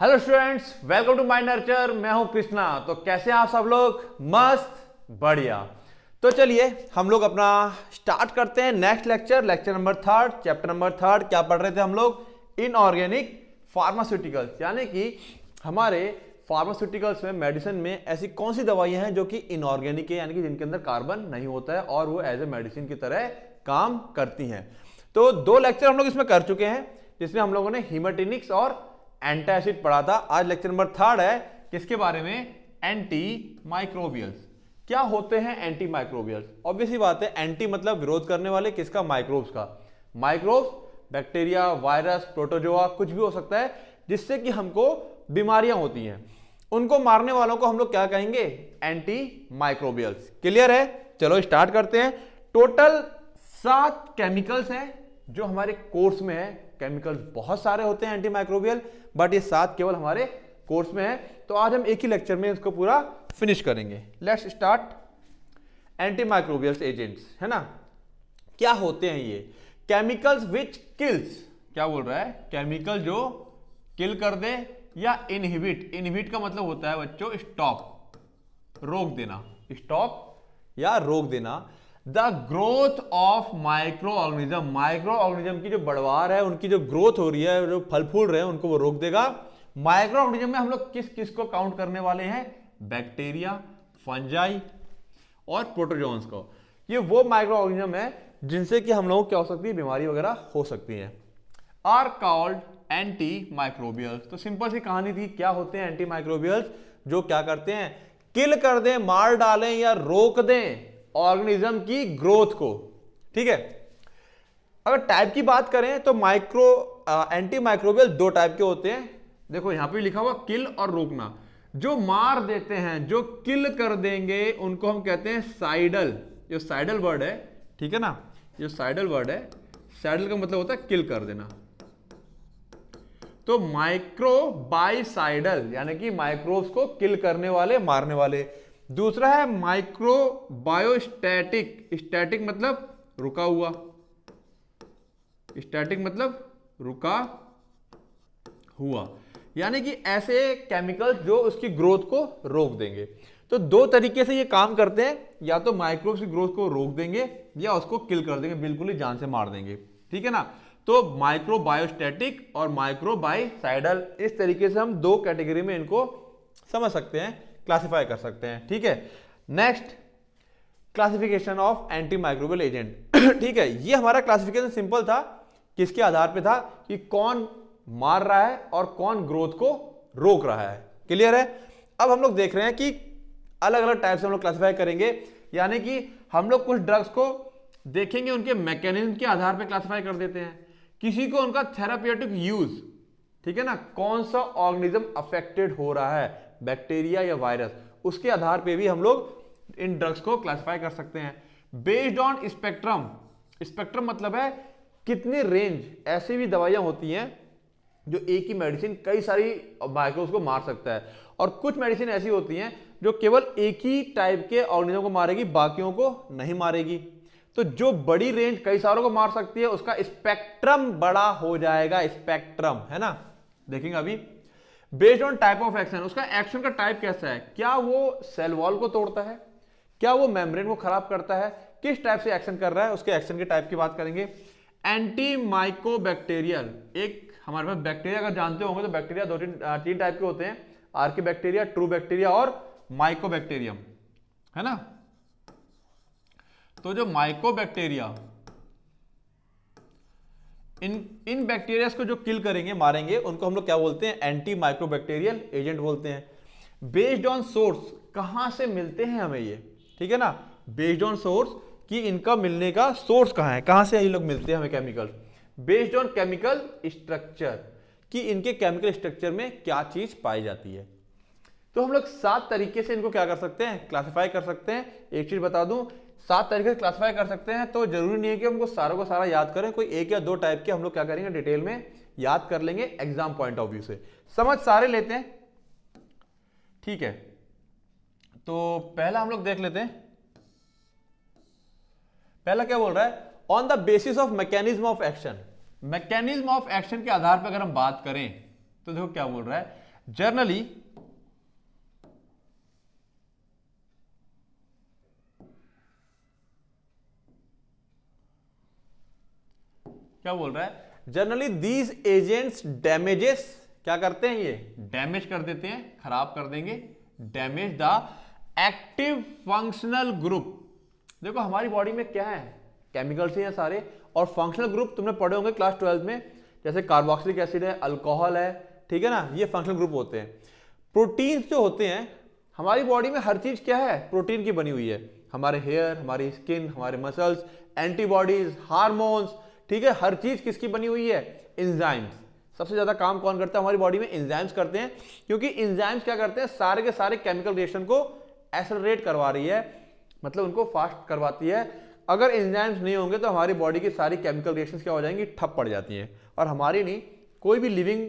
Hello students welcome to my nurture मैं हूं कृष्णा तो कैसे हैं आप सब लोग मस्त बढ़िया तो चलिए हम लोग अपना स्टार्ट करते हैं next lecture lecture number third chapter number third क्या पढ़ रहे थे हम लोग इनऑर्गेनिक फार्मास्यूटिकल्स यानी कि हमारे फार्मास्यूटिकल्स में मेडिसिन में ऐसी कौन सी दवाइयां हैं जो कि इनऑर्गेनिक है यानी कि जिनके अंदर कार्बन नहीं होता है और वो एज ए मेडिसिन की तरह काम करती हैं तो दो लेक्चर हम लोग इसमें कर चुके हैं जिसमें हम लोगों ने हीमाटिनिक्स और एंटा एसिड पढ़ा था आज लेक्चर नंबर थर्ड है किसके बारे में एंटी माइक्रोबियल्स क्या होते हैं एंटी माइक्रोबियल्स ऑब्वियसली बात है एंटी मतलब विरोध करने वाले किसका माइक्रोब्स का माइक्रोब्स बैक्टीरिया वायरस प्रोटोजोआ कुछ भी हो सकता है जिससे कि हमको बीमारियां होती हैं उनको मारने वालों को हम लोग क्या कहेंगे एंटी माइक्रोबियल्स क्लियर है चलो स्टार्ट करते हैं टोटल सात केमिकल्स हैं जो हमारे कोर्स में है केमिकल्स बहुत सारे होते हैं एंटी माइक्रोबियल बट ये सात केवल हमारे कोर्स में है तो आज हम एक ही लेक्चर में इसको पूरा फिनिश करेंगे let's start antimicrobials agents है ना क्या होते हैं ये केमिकल्स विच किल्स क्या बोल रहा है केमिकल जो किल कर दे या इनहिबिट इनहिबिट का मतलब होता है बच्चों स्टॉप रोक देना स्टॉप या रोक देना the growth of microorganism microorganism की जो बढ़वार है उनकी जो ग्रोथ हो रही है जो फल फूल रहे हैं उनको वो रोक देगा माइक्रो ऑर्गेनिज्म में हम लोग किस किस को काउंट करने वाले हैं बैक्टीरिया फंजाई और प्रोटोजोन्स को ये वो माइक्रो ऑर्गेनिज्म है जिनसे कि हम लोगों को क्या हो सकती है बीमारी वगैरह हो सकती है आर कॉल्ड एंटी माइक्रोबियल्स तो सिंपल सी कहानी थी क्या होते हैं एंटी माइक्रोबियल्स जो क्या करते हैं किल कर दें मार डालें या रोक दें ऑर्गेनिज्म की ग्रोथ को ठीक है अगर टाइप की बात करें तो माइक्रो एंटी माइक्रोबियल दो टाइप के होते हैं देखो यहां पे लिखा हुआ किल और रोकना जो मार देते हैं जो किल कर देंगे उनको हम कहते हैं साइडल जो साइडल वर्ड है ठीक है ना जो साइडल वर्ड है साइडल का मतलब होता है किल कर देना तो माइक्रो बाइसाइडल यानी कि माइक्रोब्स को किल करने वाले मारने वाले दूसरा है माइक्रो बायोस्टैटिक स्टैटिक मतलब रुका हुआ स्टैटिक मतलब रुका हुआ यानी कि ऐसे केमिकल्स जो उसकी ग्रोथ को रोक देंगे तो दो तरीके से ये काम करते हैं या तो माइक्रोब्स की ग्रोथ को रोक देंगे या उसको किल कर देंगे बिल्कुल ही जान से मार देंगे ठीक है ना तो माइक्रो बायोस्टेटिक और माइक्रो बाइसाइडल इस तरीके से हम दो कैटेगरी में इनको समझ सकते हैं क्लासीफाई कर सकते हैं ठीक है next classification of antimicrobial agent ठीक है ये हमारा क्लासिफिकेशन सिंपल था किसके आधार पे था कि कौन मार रहा है और कौन ग्रोथ को रोक रहा है क्लियर है अब हम लोग देख रहे हैं कि अलग अलग टाइप से हम लोग क्लासीफाई करेंगे यानी कि हम लोग कुछ ड्रग्स को देखेंगे उनके मैकेनिज्म के आधार पर क्लासीफाई कर देते हैं किसी को उनका थेरापेटिक यूज ठीक है ना कौन सा ऑर्गेनिज्म अफेक्टेड हो रहा है बैक्टीरिया या वायरस उसके आधार पे भी हम लोग इन ड्रग्स को क्लासिफाई कर सकते हैं बेस्ड ऑन स्पेक्ट्रम स्पेक्ट्रम मतलब है कितने रेंज ऐसी भी दवाइयाँ होती हैं जो एक ही मेडिसिन कई सारी माइक्रोस को मार सकता है और कुछ मेडिसिन ऐसी होती हैं जो केवल एक ही टाइप के ऑर्गेनिज्म को मारेगी बाकियों को नहीं मारेगी तो जो बड़ी रेंज कई सारों को मार सकती है उसका स्पेक्ट्रम बड़ा हो जाएगा स्पेक्ट्रम है ना देखेंगे अभी based on type of action उसका एक्शन का टाइप कैसा है क्या वो सेल वॉल को तोड़ता है क्या वो मेम्ब्रेन को खराब करता है किस टाइप से एक्शन कर रहा है उसके एक्शन के टाइप की बात करेंगे एंटी बैक्टेरियल एक हमारे पास बैक्टीरिया अगर जानते होंगे तो बैक्टीरिया दो तीन तीन टाइप के होते हैं आर्की बैक्टीरिया ट्रू बैक्टीरिया और माइकोबैक्टीरियम है ना तो जो माइकोबैक्टीरिया इन इन बैक्टीरिया को जो किल करेंगे मारेंगे उनको हम लोग क्या बोलते हैं एंटी माइक्रो बैक्टीरियल एजेंट बोलते हैं बेस्ड ऑन सोर्स कहाँ से मिलते हैं हमें ये ठीक है ना बेस्ड ऑन सोर्स कि इनका मिलने का सोर्स कहाँ है कहाँ से ये लोग मिलते हैं हमें chemical based on chemical structure कि इनके केमिकल स्ट्रक्चर में क्या चीज पाई जाती है तो हम लोग सात तरीके से इनको क्या कर सकते हैं क्लासिफाई कर सकते हैं एक चीज बता दूं सात तरीके से क्लासीफाई कर सकते हैं तो जरूरी नहीं है कि हमको सारों को सारा याद करें कोई एक या दो टाइप के हम लोग क्या करेंगे डिटेल में याद कर लेंगे एग्जाम पॉइंट ऑफ व्यू से समझ सारे लेते हैं ठीक है तो पहला हम लोग देख लेते हैं पहला क्या बोल रहा है on the basis of mechanism of action mechanism of action के आधार पर अगर हम बात करें तो देखो क्या बोल रहा है जर्नली क्या बोल रहा है जनरली दीज एजेंट्स डैमेजेस क्या करते हैं ये डैमेज कर देते हैं खराब कर देंगे damage the active functional group देखो हमारी बॉडी में क्या है केमिकल्स हैं सारे और फंक्शनल ग्रुप तुमने पढ़े होंगे क्लास ट्वेल्थ में जैसे कार्बोक्सिलिक एसिड है अल्कोहल है ठीक है ना ये फंक्शनल ग्रुप होते हैं प्रोटीन्स जो होते हैं हमारी बॉडी में हर चीज़ क्या है प्रोटीन की बनी हुई है हमारे हेयर हमारी स्किन हमारे मसल्स एंटीबॉडीज हारमोन्स ठीक है हर चीज किसकी बनी हुई है इंजाइम्स सबसे ज्यादा काम कौन करता है हमारी बॉडी में इंजाइम्स करते हैं क्योंकि इंजाइम्स क्या करते हैं सारे के सारे केमिकल रिएक्शन को एसलरेट करवा रही है मतलब उनको फास्ट करवाती है अगर इंजाइम्स नहीं होंगे तो हमारी बॉडी की सारी केमिकल रिएक्शन क्या हो जाएंगी ठप पड़ जाती हैं और हमारी नहीं कोई भी लिविंग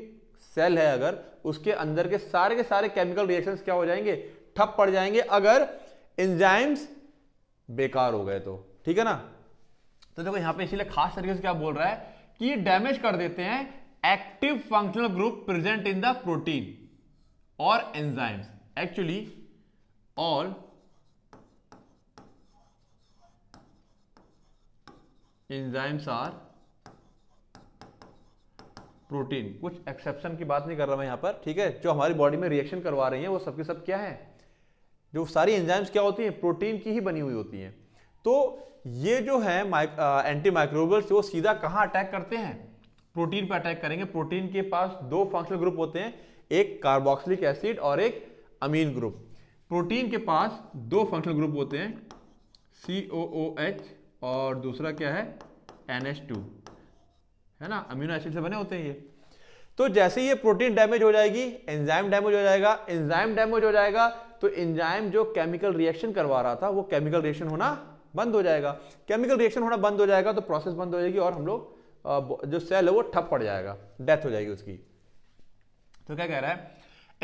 सेल है अगर उसके अंदर के सारे के सारे केमिकल रिएक्शंस क्या हो जाएंगे ठप पड़ जाएंगे अगर इंजाइम्स बेकार हो गए तो ठीक है ना तो देखो यहां पे इसीलिए खास तरीके से क्या बोल रहा है कि ये डैमेज कर देते हैं active functional group present in the protein और enzymes actually all enzymes are protein कुछ एक्सेप्शन की बात नहीं कर रहा मैं यहां पर ठीक है जो हमारी बॉडी में रिएक्शन करवा रही है वो सबके सब क्या है जो सारी एंजाइम्स क्या होती हैं प्रोटीन की ही बनी हुई होती हैं तो ये जो है एंटी माइक्रोबल्स वो सीधा कहां अटैक करते हैं प्रोटीन पर अटैक करेंगे प्रोटीन के पास दो फंक्शनल ग्रुप होते हैं एक कार्बोक्सिलिक एसिड और एक अमीन ग्रुप प्रोटीन के पास दो फंक्शनल ग्रुप होते हैं सी ओ ओ एच और दूसरा क्या है एन एच टू है ना अमीनो एसिड से बने होते हैं ये तो जैसे ये प्रोटीन डैमेज हो जाएगी एंजाइम डैमेज हो जाएगा एंजाइम डैमेज हो जाएगा तो एंजाइम जो केमिकल रिएक्शन करवा रहा था वो केमिकल रिएक्शन होना बंद हो जाएगा केमिकल रिएक्शन होना बंद हो जाएगा तो प्रोसेस बंद हो जाएगी और हम लोग जो सेल है वो ठप पड़ जाएगा डेथ हो जाएगी उसकी तो क्या कह रहा है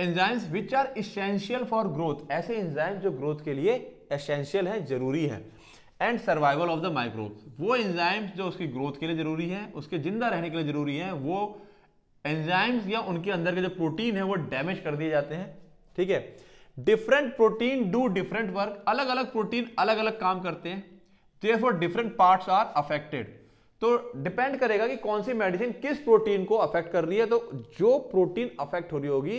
enzymes which are essential for growth ऐसे एंजाइम जो ग्रोथ के लिए एसेंशियल है जरूरी है and survival of the microbes वो एंजाइम्स जो उसकी ग्रोथ के लिए जरूरी है उसके जिंदा रहने के लिए जरूरी है वो एंजाइम्स या उनके अंदर के जो प्रोटीन है वो डैमेज कर दिए जाते हैं ठीक है different protein do different work अलग अलग प्रोटीन अलग अलग काम करते हैं therefore different parts are affected तो डिपेंड करेगा कि कौन सी मेडिसिन किस प्रोटीन को अफेक्ट कर रही है तो जो प्रोटीन अफेक्ट हो रही होगी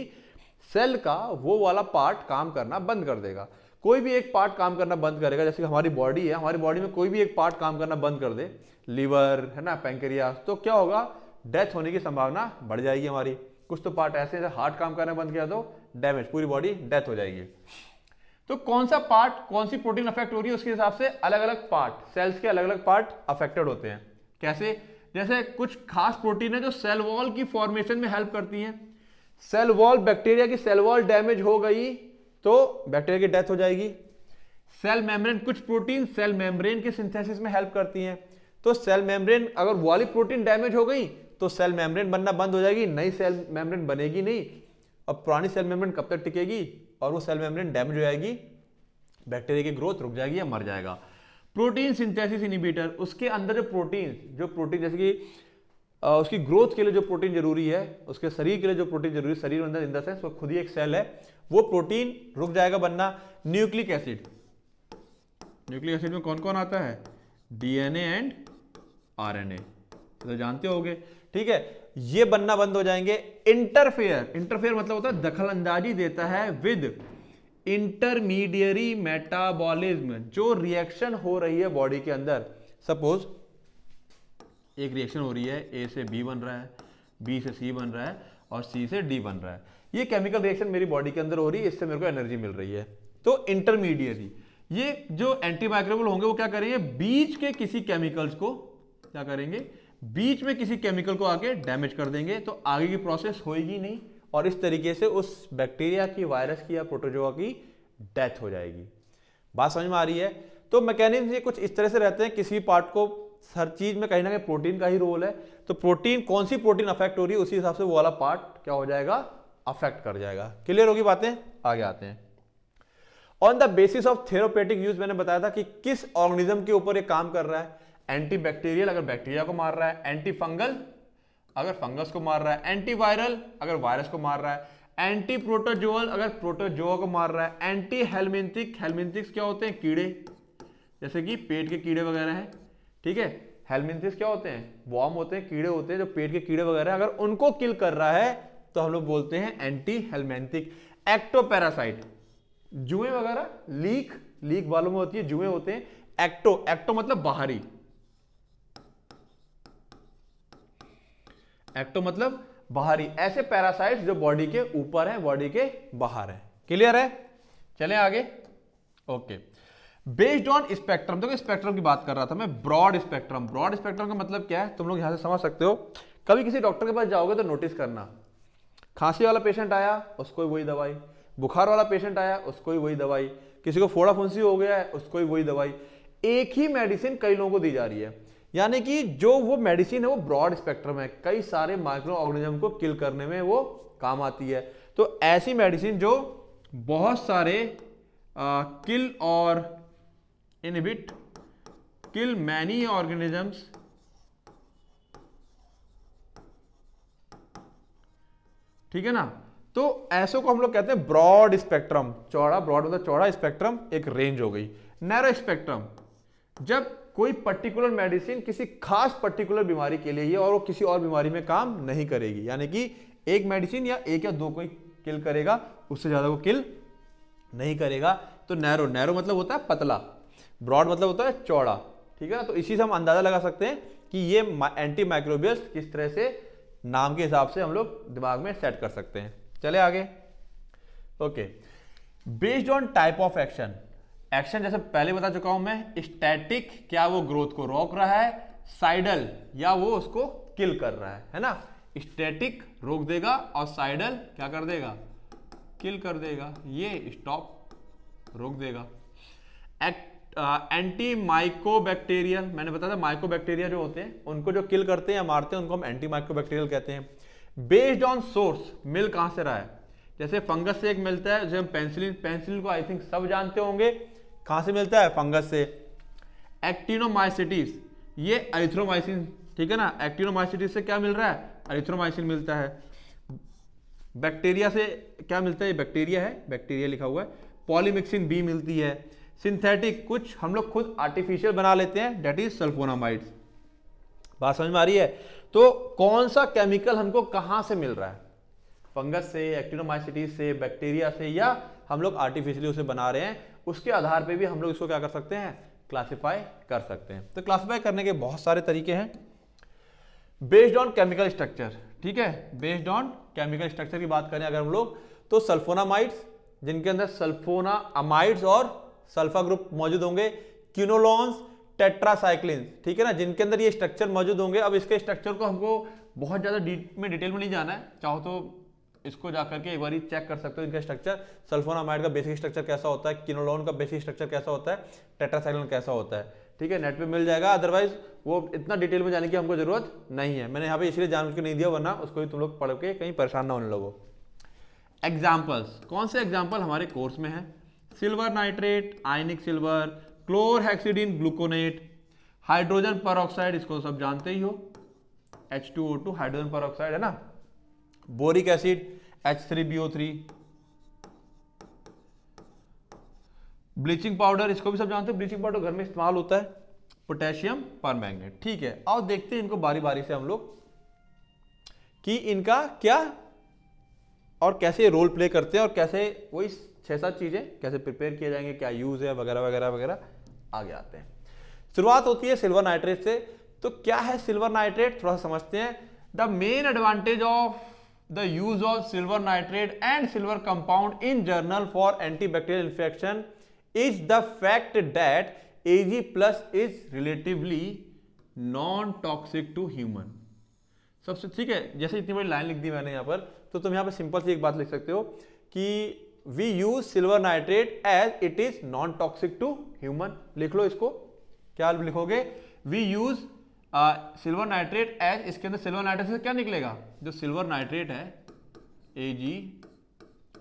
सेल का वो वाला पार्ट काम करना बंद कर देगा कोई भी एक पार्ट काम करना बंद करेगा जैसे कि हमारी बॉडी है हमारी बॉडी में कोई भी एक पार्ट काम करना बंद कर दे लीवर है ना पेंक्रियास तो क्या होगा डेथ होने की संभावना बढ़ जाएगी हमारी कुछ तो पार्ट ऐसे हार्ट काम करना बंद किया तो डैमेज पूरी बॉडी डेथ हो जाएगी तो कौन सा पार्ट कौन सी प्रोटीन अफेक्ट हो रही है उसके हिसाब से अलग अलग पार्ट सेल्स के अलग अलग पार्ट अफेक्टेड होते हैं कैसे जैसे कुछ खास प्रोटीन है जो सेल वॉल की फॉर्मेशन में हेल्प करती हैं सेल वॉल बैक्टीरिया की सेल वॉल डैमेज हो गई तो बैक्टीरिया की डेथ हो जाएगी सेल मेम्ब्रेन कुछ प्रोटीन सेल मेम्ब्रेन के सिंथेसिस में हेल्प करती हैं तो सेल मेम्ब्रेन अगर वाली प्रोटीन डैमेज हो गई तो सेल मेम्ब्रेन बनना बंद हो जाएगी नई सेल मेम्ब्रेन बनेगी नहीं अब पुरानी सेल मेम्ब्रेन कब तक टिकेगी और वो सेल मेम्ब्रेन डैमेज हो जाएगी बैक्टीरिया की ग्रोथ रुक जाएगी या मर जाएगा प्रोटीन सिंथेसिस इनिबीटर उसके अंदर जो प्रोटीन जो प्रोटीन जैसे कि उसकी ग्रोथ के लिए जो प्रोटीन जरूरी है उसके शरीर के लिए जो प्रोटीन जरूरी है शरीर अंदर इन द वो खुद ही एक सेल है वो प्रोटीन रुक जाएगा बनना न्यूक्लिक एसिड न्यूक्लिक एसिड में कौन कौन आता है डीएनए एंड आरएनए तो जानते होगे ठीक है ये बनना बंद हो जाएंगे इंटरफेयर इंटरफेयर मतलब होता है दखल अंदाजी देता है विद इंटरमीडियरी मेटाबॉलिज्म जो रिएक्शन हो रही है बॉडी के अंदर सपोज एक रिएक्शन हो रही है ए से बी बन रहा है बी से सी बन रहा है और सी से डी बन रहा है ये केमिकल रिएक्शन मेरी बॉडी के अंदर हो रही है इससे मेरे को एनर्जी मिल रही है तो इंटरमीडियरी ये जो एंटीमाइक्रोबल होंगे वो क्या करेंगे बीच के किसी केमिकल्स को क्या करेंगे बीच में किसी केमिकल को आके डैमेज कर देंगे तो आगे की प्रोसेस होएगी नहीं और इस तरीके से उस बैक्टीरिया की वायरस की या प्रोटोजोआ की डेथ हो जाएगी बात समझ में आ रही है तो मैकेनिज्म ये कुछ इस तरह से रहते हैं किसी पार्ट को हर चीज में कहीं ना कहीं प्रोटीन का ही रोल है तो प्रोटीन कौन सी प्रोटीन अफेक्ट हो रही है उसी हिसाब से वो वाला पार्ट क्या हो जाएगा अफेक्ट कर जाएगा क्लियर होगी बातें आगे आते हैं on the basis of therapeutic use मैंने बताया था कि किस ऑर्गेनिज्म के ऊपर ये काम कर रहा है एंटी बैक्टीरियल अगर बैक्टीरिया को मार रहा है एंटी फंगल अगर फंगस को मार रहा है एंटी वायरल अगर वायरस को मार रहा है एंटी प्रोटोजोअल अगर प्रोटोजोआ को मार रहा है एंटी हेलमिंथिक हेलमिंथिक्स क्या होते हैं कीड़े जैसे कि पेट के कीड़े वगैरह हैं ठीक है हेलमिंथिक्स क्या होते हैं बॉम होते हैं कीड़े होते हैं जो पेट के कीड़े वगैरह अगर उनको किल कर रहा है तो हम लोग बोलते हैं एंटी हेलमेंथिक एक्टोपैरासाइट जुए वगैरह लीक लीक वालों में होती है जुए होते हैं एक्टो एक्टो मतलब बाहरी एक्टो तो मतलब बाहरी ऐसे पैरासाइट जो बॉडी के ऊपर है बॉडी के बाहर है क्लियर है चले आगे ओके बेस्ड ऑन स्पेक्ट्रम देखो स्पेक्ट्रम की बात कर रहा था मैं ब्रॉड स्पेक्ट्रम ब्रॉड स्पेक्ट्रम का मतलब क्या है तुम लोग यहां से समझ सकते हो कभी किसी डॉक्टर के पास जाओगे तो नोटिस करना खांसी वाला पेशेंट आया उसको ही वही दवाई बुखार वाला पेशेंट आया उसको ही वही दवाई किसी को फोड़ा फुंसी हो गया है उसको ही वही दवाई एक ही मेडिसिन कई लोगों को दी जा रही है यानी कि जो वो मेडिसिन है वो ब्रॉड स्पेक्ट्रम है कई सारे माइक्रो ऑर्गेनिज्म को किल करने में वो काम आती है तो ऐसी मेडिसिन जो बहुत सारे आ, किल और इनहिबिट किल मैनी ऑर्गेनिजम्स ठीक है ना तो ऐसे को हम लोग कहते हैं ब्रॉड स्पेक्ट्रम चौड़ा ब्रॉड मतलब चौड़ा स्पेक्ट्रम एक रेंज हो गई नैरो स्पेक्ट्रम जब कोई पर्टिकुलर मेडिसिन किसी खास पर्टिकुलर बीमारी के लिए ही और वो किसी और बीमारी में काम नहीं करेगी यानी कि एक मेडिसिन या एक या दो को ही किल करेगा उससे ज़्यादा वो किल नहीं करेगा तो नैरो नैरो मतलब होता है पतला ब्रॉड मतलब होता है चौड़ा ठीक है ना तो इसी से हम अंदाज़ा लगा सकते हैं कि ये एंटी माइक्रोबियल्स किस तरह से नाम के हिसाब से हम लोग दिमाग में सेट कर सकते हैं चले आगे okay based on type of action action जैसे पहले बता चुका हूं मैं स्टैटिक क्या वो ग्रोथ को रोक रहा है साइडल या वो उसको किल कर रहा है है ना स्टैटिक रोक देगा और साइडल क्या कर देगा किल कर देगा ये स्टॉप रोक देगा एक्ट एंटी माइकोबैक्टीरियल मैंने बताया था माइकोबैक्टीरिया जो होते हैं उनको जो किल करते हैं या मारते हैं उनको हम एंटी माइकोबैक्टीरियल कहते हैं बेस्ड ऑन सोर्स मिल कहां से रहा है जैसे फंगस से एक मिलता है जो हम पेंसिलिन पेंसिलिन को आई थिंक सब जानते होंगे कहाँ से मिलता है फंगस से एक्टिनोमाइसिटीज ये अरिथ्रोमाइसिन ठीक है ना एक्टिनोमाइसिटीज से क्या मिल रहा है अरिथ्रोमाइसिन मिलता है बैक्टीरिया से क्या मिलता है बैक्टीरिया है बैक्टीरिया लिखा हुआ है पॉलीमिक्सिन बी मिलती है सिंथेटिक कुछ हम लोग खुद आर्टिफिशियल बना लेते हैं डेट इज सल्फोनामाइड्स बात समझ में आ रही है तो कौन सा केमिकल हमको कहां से मिल रहा है फंगस से एक्टिनोमाइसिटीज से बैक्टीरिया से या हम लोग आर्टिफिशियली उसे बना रहे हैं उसके आधार पे भी हम लोग इसको क्या कर सकते हैं क्लासीफाई कर सकते हैं तो क्लासीफाई करने के बहुत सारे तरीके हैं बेस्ड ऑन केमिकल स्ट्रक्चर ठीक है बेस्ड ऑन केमिकल स्ट्रक्चर की बात करें अगर हम लोग तो सल्फोनामाइड्स जिनके अंदर सल्फोना अमाइड्स और सल्फा ग्रुप मौजूद होंगे क्यूनोलॉन्स टेट्रासाइक्लिन ठीक है ना जिनके अंदर ये स्ट्रक्चर मौजूद होंगे अब इसके स्ट्रक्चर को हमको बहुत ज़्यादा डी, में डिटेल में नहीं जाना है चाहो तो इसको जा करके एक बार चेक कर सकते हो इनका स्ट्रक्चर सल्फोनामाइड का बेसिक स्ट्रक्चर कैसा होता है किनोलोन का बेसिक स्ट्रक्चर कैसा होता है टेट्रासाइक्लिन कैसा होता है ठीक है नेट पे मिल जाएगा अदरवाइज वो इतना डिटेल में जाने की हमको जरूरत नहीं है मैंने यहाँ पे इसलिए जान नहीं दिया वरना उसको भी तुम लोग पढ़ के कहीं परेशान ना होने लोगों एग्जाम्पल्स कौन से एग्जाम्पल हमारे कोर्स में है silver nitrate ionic silver chlor chlorhexidine gluconate hydrogen पर इसको सब जानते ही हो H2O2 हाइड्रोजन पर है ना boric acid H three B O three bleaching powder इसको भी सब जानते हैं ब्लीचिंग पाउडर घर में इस्तेमाल होता है पोटेशियम पर मैग्नेट ठीक है और देखते हैं इनको बारी बारी से हम लोग कि इनका क्या और कैसे रोल प्ले करते हैं और कैसे वही छह सात चीजें कैसे प्रिपेयर किए जाएंगे क्या यूज है वगैरह वगैरह वगैरह आगे आते हैं शुरुआत होती है सिल्वर नाइट्रेट से तो क्या है सिल्वर नाइट्रेट थोड़ा समझते हैं the main advantage of the use of silver nitrate and silver compound in journal for antibacterial infection is the fact that Ag plus is relatively non toxic to human सबसे ठीक है जैसे इतनी बड़ी line लिख दी मैंने यहाँ पर तो तुम यहाँ पर सिंपल सी एक बात लिख सकते हो कि we use silver nitrate as it is non toxic to human लिख लो इसको क्या लिखोगे we use silver nitrate as इसके अंदर सिल्वर नाइट्रेट से क्या निकलेगा जो सिल्वर नाइट्रेट है ए जी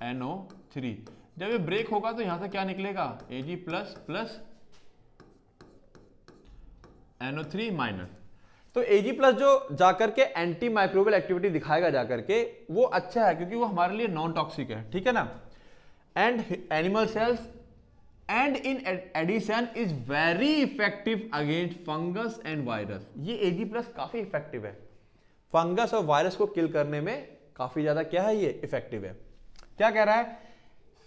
एन ओ थ्री जब ये ब्रेक होगा तो यहां से क्या निकलेगा A G plus plus NO three minus तो एजी प्लस जो जाकर के एंटी माइक्रोबियल एक्टिविटी दिखाएगा जाकर के वो अच्छा है क्योंकि वो हमारे लिए नॉन टॉक्सिक है ठीक है ना and animal cells and in addition is very effective against fungus and virus ये एजी प्लस काफी इफेक्टिव है फंगस और वायरस को किल करने में काफी ज्यादा क्या है ये इफेक्टिव है क्या कह रहा है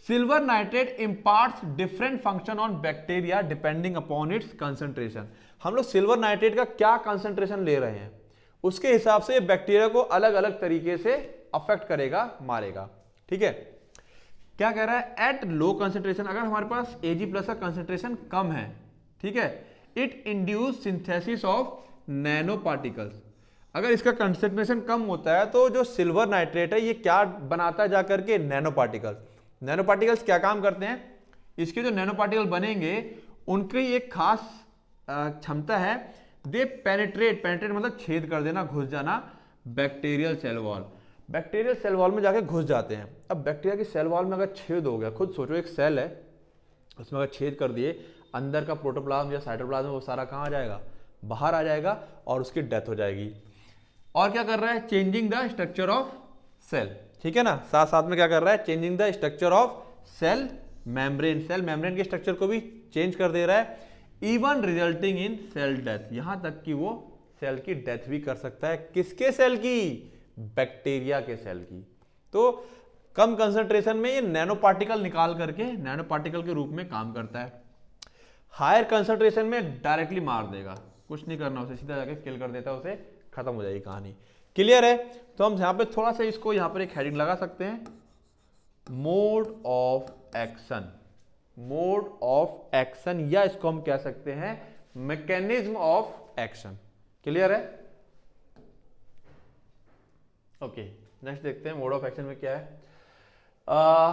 silver nitrate imparts different function on bacteria depending upon its concentration हम लोग सिल्वर नाइट्रेट का क्या कंसेंट्रेशन ले रहे हैं उसके हिसाब से बैक्टीरिया को अलग अलग तरीके से अफेक्ट करेगा मारेगा ठीक है क्या कह रहा है एट लो कंसेंट्रेशन अगर हमारे पास ए जी प्लस का कंसेंट्रेशन कम है ठीक है it induce synthesis of nano particles अगर इसका कंसेंट्रेशन कम होता है तो जो सिल्वर नाइट्रेट है ये क्या बनाता है जाकर के नैनो पार्टिकल्स नैनो पार्टिकल्स क्या काम करते हैं इसके जो नैनो पार्टिकल बनेंगे उनकी एक खास क्षमता है दे पेनेट्रेट पेनेट्रेट मतलब छेद कर देना घुस जाना bacterial cell wall bacteria cell wall में जाके घुस जाते हैं अब बैक्टीरिया की सेल वॉल में अगर छेद हो गया खुद सोचो एक सेल है उसमें अगर छेद कर दिए अंदर का प्रोटोप्लाज्म या साइटोप्लाज्म वो सारा कहाँ आ जाएगा बाहर आ जाएगा और उसकी डेथ हो जाएगी और क्या कर रहा है changing the structure of cell ठीक है ना साथ साथ में क्या कर रहा है changing the structure of cell membrane cell membrane के स्ट्रक्चर को भी चेंज कर दे रहा है even resulting in cell death यहां तक कि वो सेल की डेथ भी कर सकता है किसके सेल की बैक्टीरिया के सेल की तो कम कंसंट्रेशन में ये नैनो पार्टिकल निकाल करके नैनो पार्टिकल के रूप में काम करता है हायर कंसंट्रेशन में डायरेक्टली मार देगा कुछ नहीं करना उसे सीधा जाके किल कर देता है उसे खत्म हो जाएगी कहानी क्लियर है तो हम यहां पे थोड़ा सा इसको यहां पर एक हेडिंग लगा सकते हैं mode of action mode of action या इसको हम कह सकते हैं मैकेनिज्म ऑफ एक्शन क्लियर है ओके नेक्स्ट देखते हैं मोड ऑफ एक्शन में क्या है आ,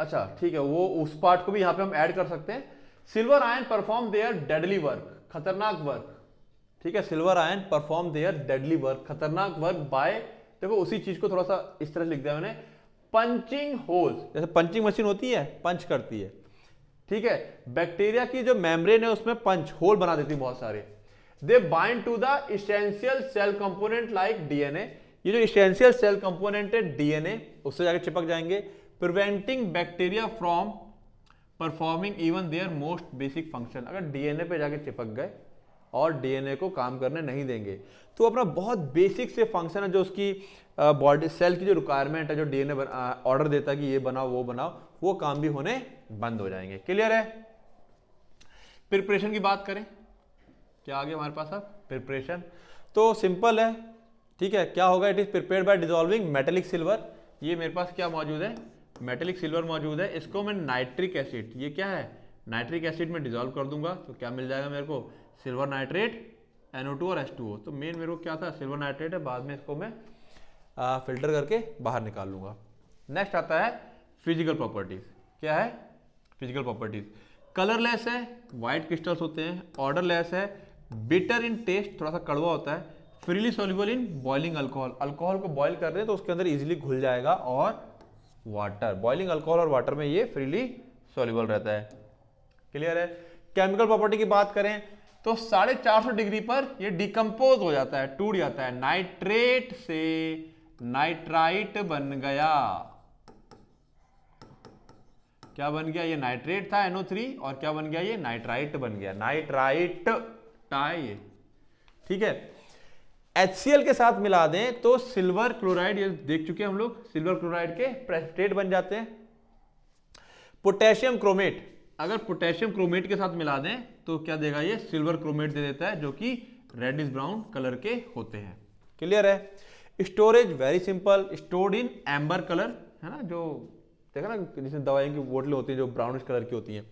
अच्छा ठीक है वो उस पार्ट को भी यहां पे हम ऐड कर सकते हैं silver ion perform their deadly work खतरनाक वर्क ठीक है silver ion perform their deadly work खतरनाक वर्क बाय देखो उसी चीज को थोड़ा सा इस तरह से लिख दिया मैंने पंचिंग होल्स जैसे पंचिंग मशीन होती है पंच करती है ठीक है बैक्टीरिया की जो मेम्ब्रेन है उसमें पंच होल बना देती है बहुत सारे they bind to the essential cell component like DNA ये जो इसेंशियल सेल कंपोनेंट है डीएनए उससे जाके चिपक जाएंगे preventing bacteria from performing even their most basic function अगर डीएनए पे जाके चिपक गए और डीएनए को काम करने नहीं देंगे तो अपना बहुत बेसिक से फंक्शन है जो उसकी बॉडी सेल की जो रिक्वायरमेंट है जो डीएनए ऑर्डर देता है कि ये बनाओ वो बनाओ वो काम भी होने बंद हो जाएंगे क्लियर है प्रिपरेशन की बात करें क्या आगे हमारे पास अब प्रिपरेशन तो सिंपल है ठीक है क्या होगा it is prepare by dissolving metallic silver ये मेरे पास क्या मौजूद है मेटेलिक सिल्वर मौजूद है इसको मैं नाइट्रिक एसिड ये क्या है नाइट्रिक एसिड में डिजोल्व कर दूंगा तो क्या मिल जाएगा मेरे को सिल्वर नाइट्रेट NO2 और H2O तो मेन मेरे को क्या था सिल्वर नाइट्रेट है बाद में इसको मैं आ, फिल्टर करके बाहर निकाल लूंगा नेक्स्ट आता है फिजिकल प्रॉपर्टीज क्या है फिजिकल प्रॉपर्टीज कलरलेस है वाइट क्रिस्टल्स होते हैं ऑर्डरलेस है बिटर इन टेस्ट थोड़ा सा कड़वा होता है freely soluble in boiling alcohol alcohol को बॉइल कर हैं तो उसके अंदर इजिली घुल जाएगा और वाटर बॉइलिंग अल्कोहल और वाटर में ये फ्रीली सोल्यूबल रहता है क्लियर है केमिकल प्रॉपर्टी की बात करें तो साढ़े चार सौ डिग्री पर ये डिकम्पोज हो जाता है टूट जाता है नाइट्रेट से नाइट्राइट बन गया क्या बन गया ये नाइट्रेट था थ्री और क्या बन गया ये नाइट्राइट बन गया नाइट्राइट था ये ठीक है HCl के साथ मिला दें तो सिल्वर क्लोराइड ये देख चुके हैं हम लोग सिल्वर क्लोराइड के प्रेस्टेट बन जाते हैं पोटेशियम क्रोमेट अगर पोटेशियम क्रोमेट के साथ मिला दें तो क्या देगा ये सिल्वर क्रोमेट दे देता है जो कि इज ब्राउन कलर के होते हैं क्लियर है storage very simple stored in amber colour है ना जो देखा ना जिसमें दवाइयों की बोटल होती है जो ब्राउनिश कलर की होती है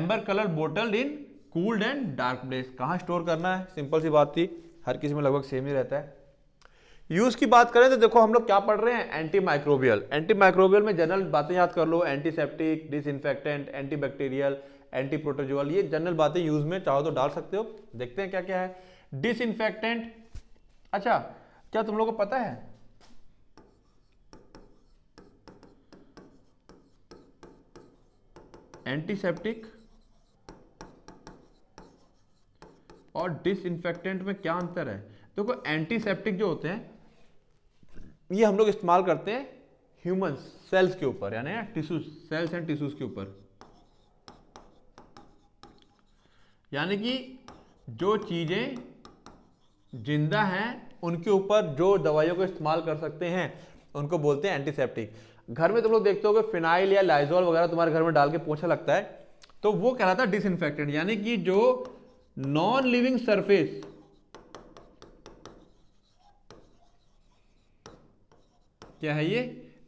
amber colour bottled in cooled and dark place कहाँ स्टोर करना है सिंपल सी बात थी हर किसी में लगभग सेम ही रहता है यूज़ की बात करें तो देखो हम लोग क्या पढ़ रहे हैं एंटी माइक्रोबियल एंटी माइक्रोबियल में जनरल बातें याद कर लो antiseptic disinfectant antibacterial anti protozoal ये जनरल बातें यूज में चाहो तो डाल सकते हो देखते हैं क्या क्या है डिसइनफेक्टेंट अच्छा क्या तुम लोग को पता है एंटीसेप्टिक और डिसइनफेक्टेंट में क्या अंतर है देखो तो एंटीसेप्टिक जो होते हैं ये हम लोग इस्तेमाल करते हैं ह्यूमन सेल्स के ऊपर यानी टिश्यूज सेल्स एंड टिश्यूज के ऊपर यानी कि जो चीज़ें जिंदा हैं उनके ऊपर जो दवाइयों को इस्तेमाल कर सकते हैं उनको बोलते हैं एंटीसेप्टिक घर में तुम लोग देखते हो कि फिनाइल या लाइजोल वगैरह तुम्हारे घर में डाल के पोछा लगता है तो वो कहलाता है डिसइनफेक्टेंट यानी कि जो नॉन लिविंग सरफेस क्या है ये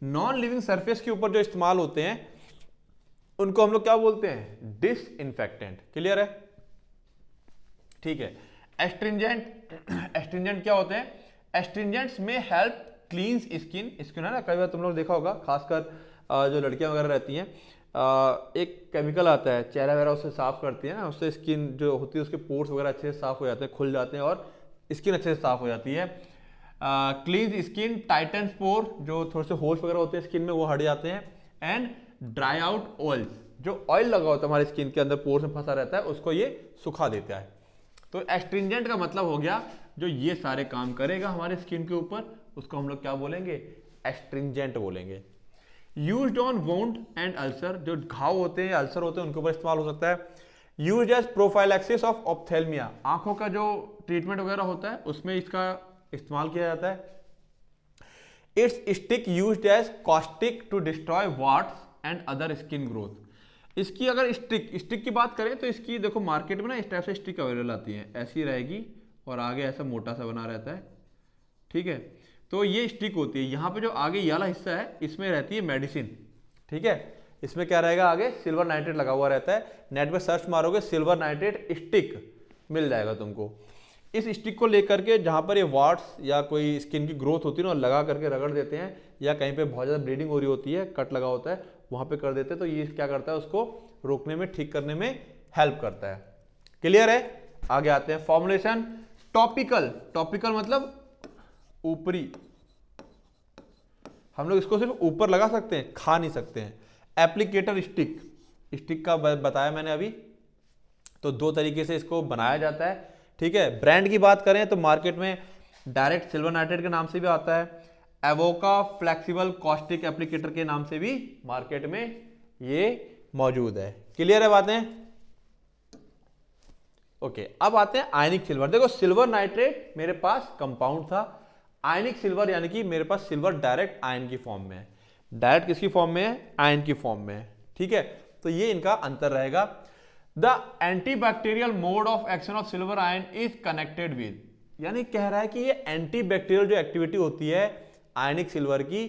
नॉन लिविंग सरफेस के ऊपर जो इस्तेमाल होते हैं उनको हम लोग क्या बोलते हैं डिस इन्फेक्टेंट क्लियर है ठीक है एस्ट्रिंजेंट एस्ट्रिंजेंट क्या होते हैं एस्ट्रिंजेंट्स में हेल्प क्लीन स्किन स्किन है ना कई बार तुम लोग देखा होगा खासकर जो लड़कियां वगैरह रहती हैं एक केमिकल आता है चेहरा वगैरह उससे साफ़ करती है ना उससे स्किन जो होती है उसके पोर्स वगैरह अच्छे से साफ़ हो जाते हैं खुल जाते हैं और स्किन अच्छे से साफ़ हो जाती है क्लीज स्किन टाइटन स्पोर जो थोड़े से होश वगैरह होते हैं स्किन में वो हट जाते हैं एंड ड्राई आउट ऑयल्स जो ऑयल लगा होता है हमारे स्किन के अंदर पोर्स में फंसा रहता है उसको ये सुखा देता है तो एक्सट्रिंजेंट का मतलब हो गया जो ये सारे काम करेगा हमारे स्किन के ऊपर उसको हम लोग क्या बोलेंगे एस्ट्रिंजेंट बोलेंगे use on wound and ulcer जो घाव होते हैं अल्सर होते हैं उनके ऊपर इस्तेमाल हो सकता है use as prophylaxis of ophthalmia आंखों का जो ट्रीटमेंट वगैरह होता है उसमें इसका इस्तेमाल किया जाता है its stick use as caustic to destroy warts and other skin growth इसकी अगर स्टिक स्टिक की बात करें तो इसकी देखो मार्केट में ना इस टाइप से स्टिक अवेलेबल आती है ऐसी रहेगी और आगे ऐसा मोटा सा बना रहता है ठीक है तो ये स्टिक होती है यहाँ पे जो आगे याला हिस्सा है इसमें रहती है मेडिसिन ठीक है इसमें क्या रहेगा आगे सिल्वर नाइट्रेट लगा हुआ रहता है नेट पे सर्च मारोगे सिल्वर नाइट्रेट स्टिक मिल जाएगा तुमको इस स्टिक को लेकर के जहाँ पर ये वाट्स या कोई स्किन की ग्रोथ होती है ना लगा करके रगड़ देते हैं या कहीं पर बहुत ज़्यादा ब्लीडिंग हो रही होती है कट लगा होता है वहाँ पर कर देते हैं तो ये क्या करता है उसको रोकने में ठीक करने में हेल्प करता है क्लियर है आगे आते हैं फॉर्मुलेशन टॉपिकल टॉपिकल मतलब ऊपरी हम लोग इसको सिर्फ ऊपर लगा सकते हैं खा नहीं सकते हैं एप्लीकेटर स्टिक स्टिक का बताया मैंने अभी तो दो तरीके से इसको बनाया जाता है ठीक है ब्रांड की बात करें तो मार्केट में डायरेक्ट सिल्वर नाइट्रेट के नाम से भी आता है एवोका फ्लेक्सिबल कॉस्टिक एप्लीकेटर के नाम से भी मार्केट में ये मौजूद है क्लियर है बातें ओके अब आते हैं आयनिक सिल्वर देखो सिल्वर नाइट्रेट मेरे पास कंपाउंड था आयनिक सिल्वर यानी कि मेरे पास सिल्वर डायरेक्ट आयन की फॉर्म में है डायरेक्ट किसकी फॉर्म में है आयन की फॉर्म में है ठीक है तो ये इनका अंतर रहेगा the antibacterial mode of action of silver ion is connected with यानी कह रहा है कि ये एंटीबैक्टीरियल जो एक्टिविटी होती है आयनिक सिल्वर की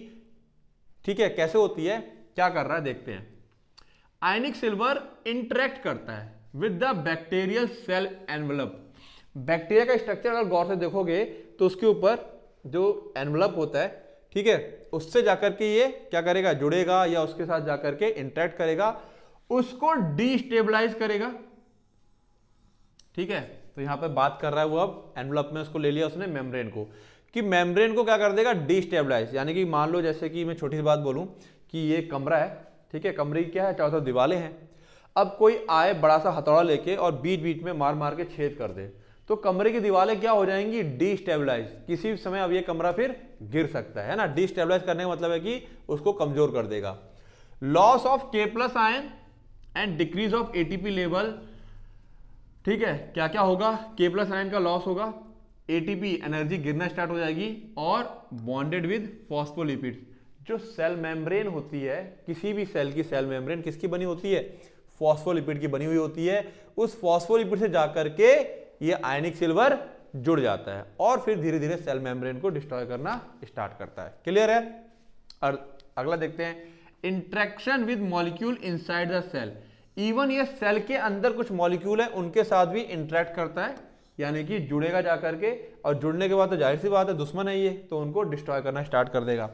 ठीक है कैसे होती है क्या कर रहा है देखते हैं आयनिक सिल्वर इंटरेक्ट करता है with the bacterial cell envelope bacteria का स्ट्रक्चर अगर गौर से देखोगे तो उसके ऊपर जो एनवलप होता है ठीक है उससे जाकर के ये क्या करेगा जुड़ेगा या उसके साथ जाकर के इंटरेक्ट करेगा उसको डिस्टेबलाइज करेगा ठीक है तो यहां पे बात कर रहा है वो अब एनवलप में उसको ले लिया उसने मेम्ब्रेन को कि मेम्ब्रेन को क्या कर देगा डिस्टेबलाइज यानी कि मान लो जैसे कि मैं छोटी सी बात बोलूं कि ये कमरा है ठीक है कमरे की क्या है चारों तरफ दीवारें हैं अब कोई आए बड़ा सा हथौड़ा लेके और बीच बीच में मार मार के छेद कर दे तो कमरे की दीवारें क्या हो जाएंगी डिस्टेबलाइज किसी भी समय अब ये कमरा फिर गिर सकता है ना डिस्टेबलाइज करने का मतलब है कि उसको कमजोर कर देगा loss of K plus ion and decrease of ATP level ठीक है क्या क्या होगा के प्लस आयन का लॉस होगा एटीपी एनर्जी गिरना स्टार्ट हो जाएगी और बॉन्डेड विद फॉस्फोलिपिड जो सेल मेम्ब्रेन होती है किसी भी सेल की सेल मेम्ब्रेन किसकी बनी होती है फॉस्फोलिपिड की बनी हुई होती है उस फॉस्फोलिपिड से जाकर के ये आयनिक सिल्वर जुड़ जाता है और फिर धीरे धीरे सेल मेम्ब्रेन को डिस्ट्रॉय करना स्टार्ट करता है क्लियर है और अगला देखते हैं interaction with molecule inside the cell even ये सेल के अंदर कुछ मॉलिक्यूल है उनके साथ भी इंट्रैक्ट करता है यानी कि जुड़ेगा जा करके और जुड़ने के बाद तो जाहिर सी बात है दुश्मन है ये तो उनको डिस्ट्रॉय करना स्टार्ट कर देगा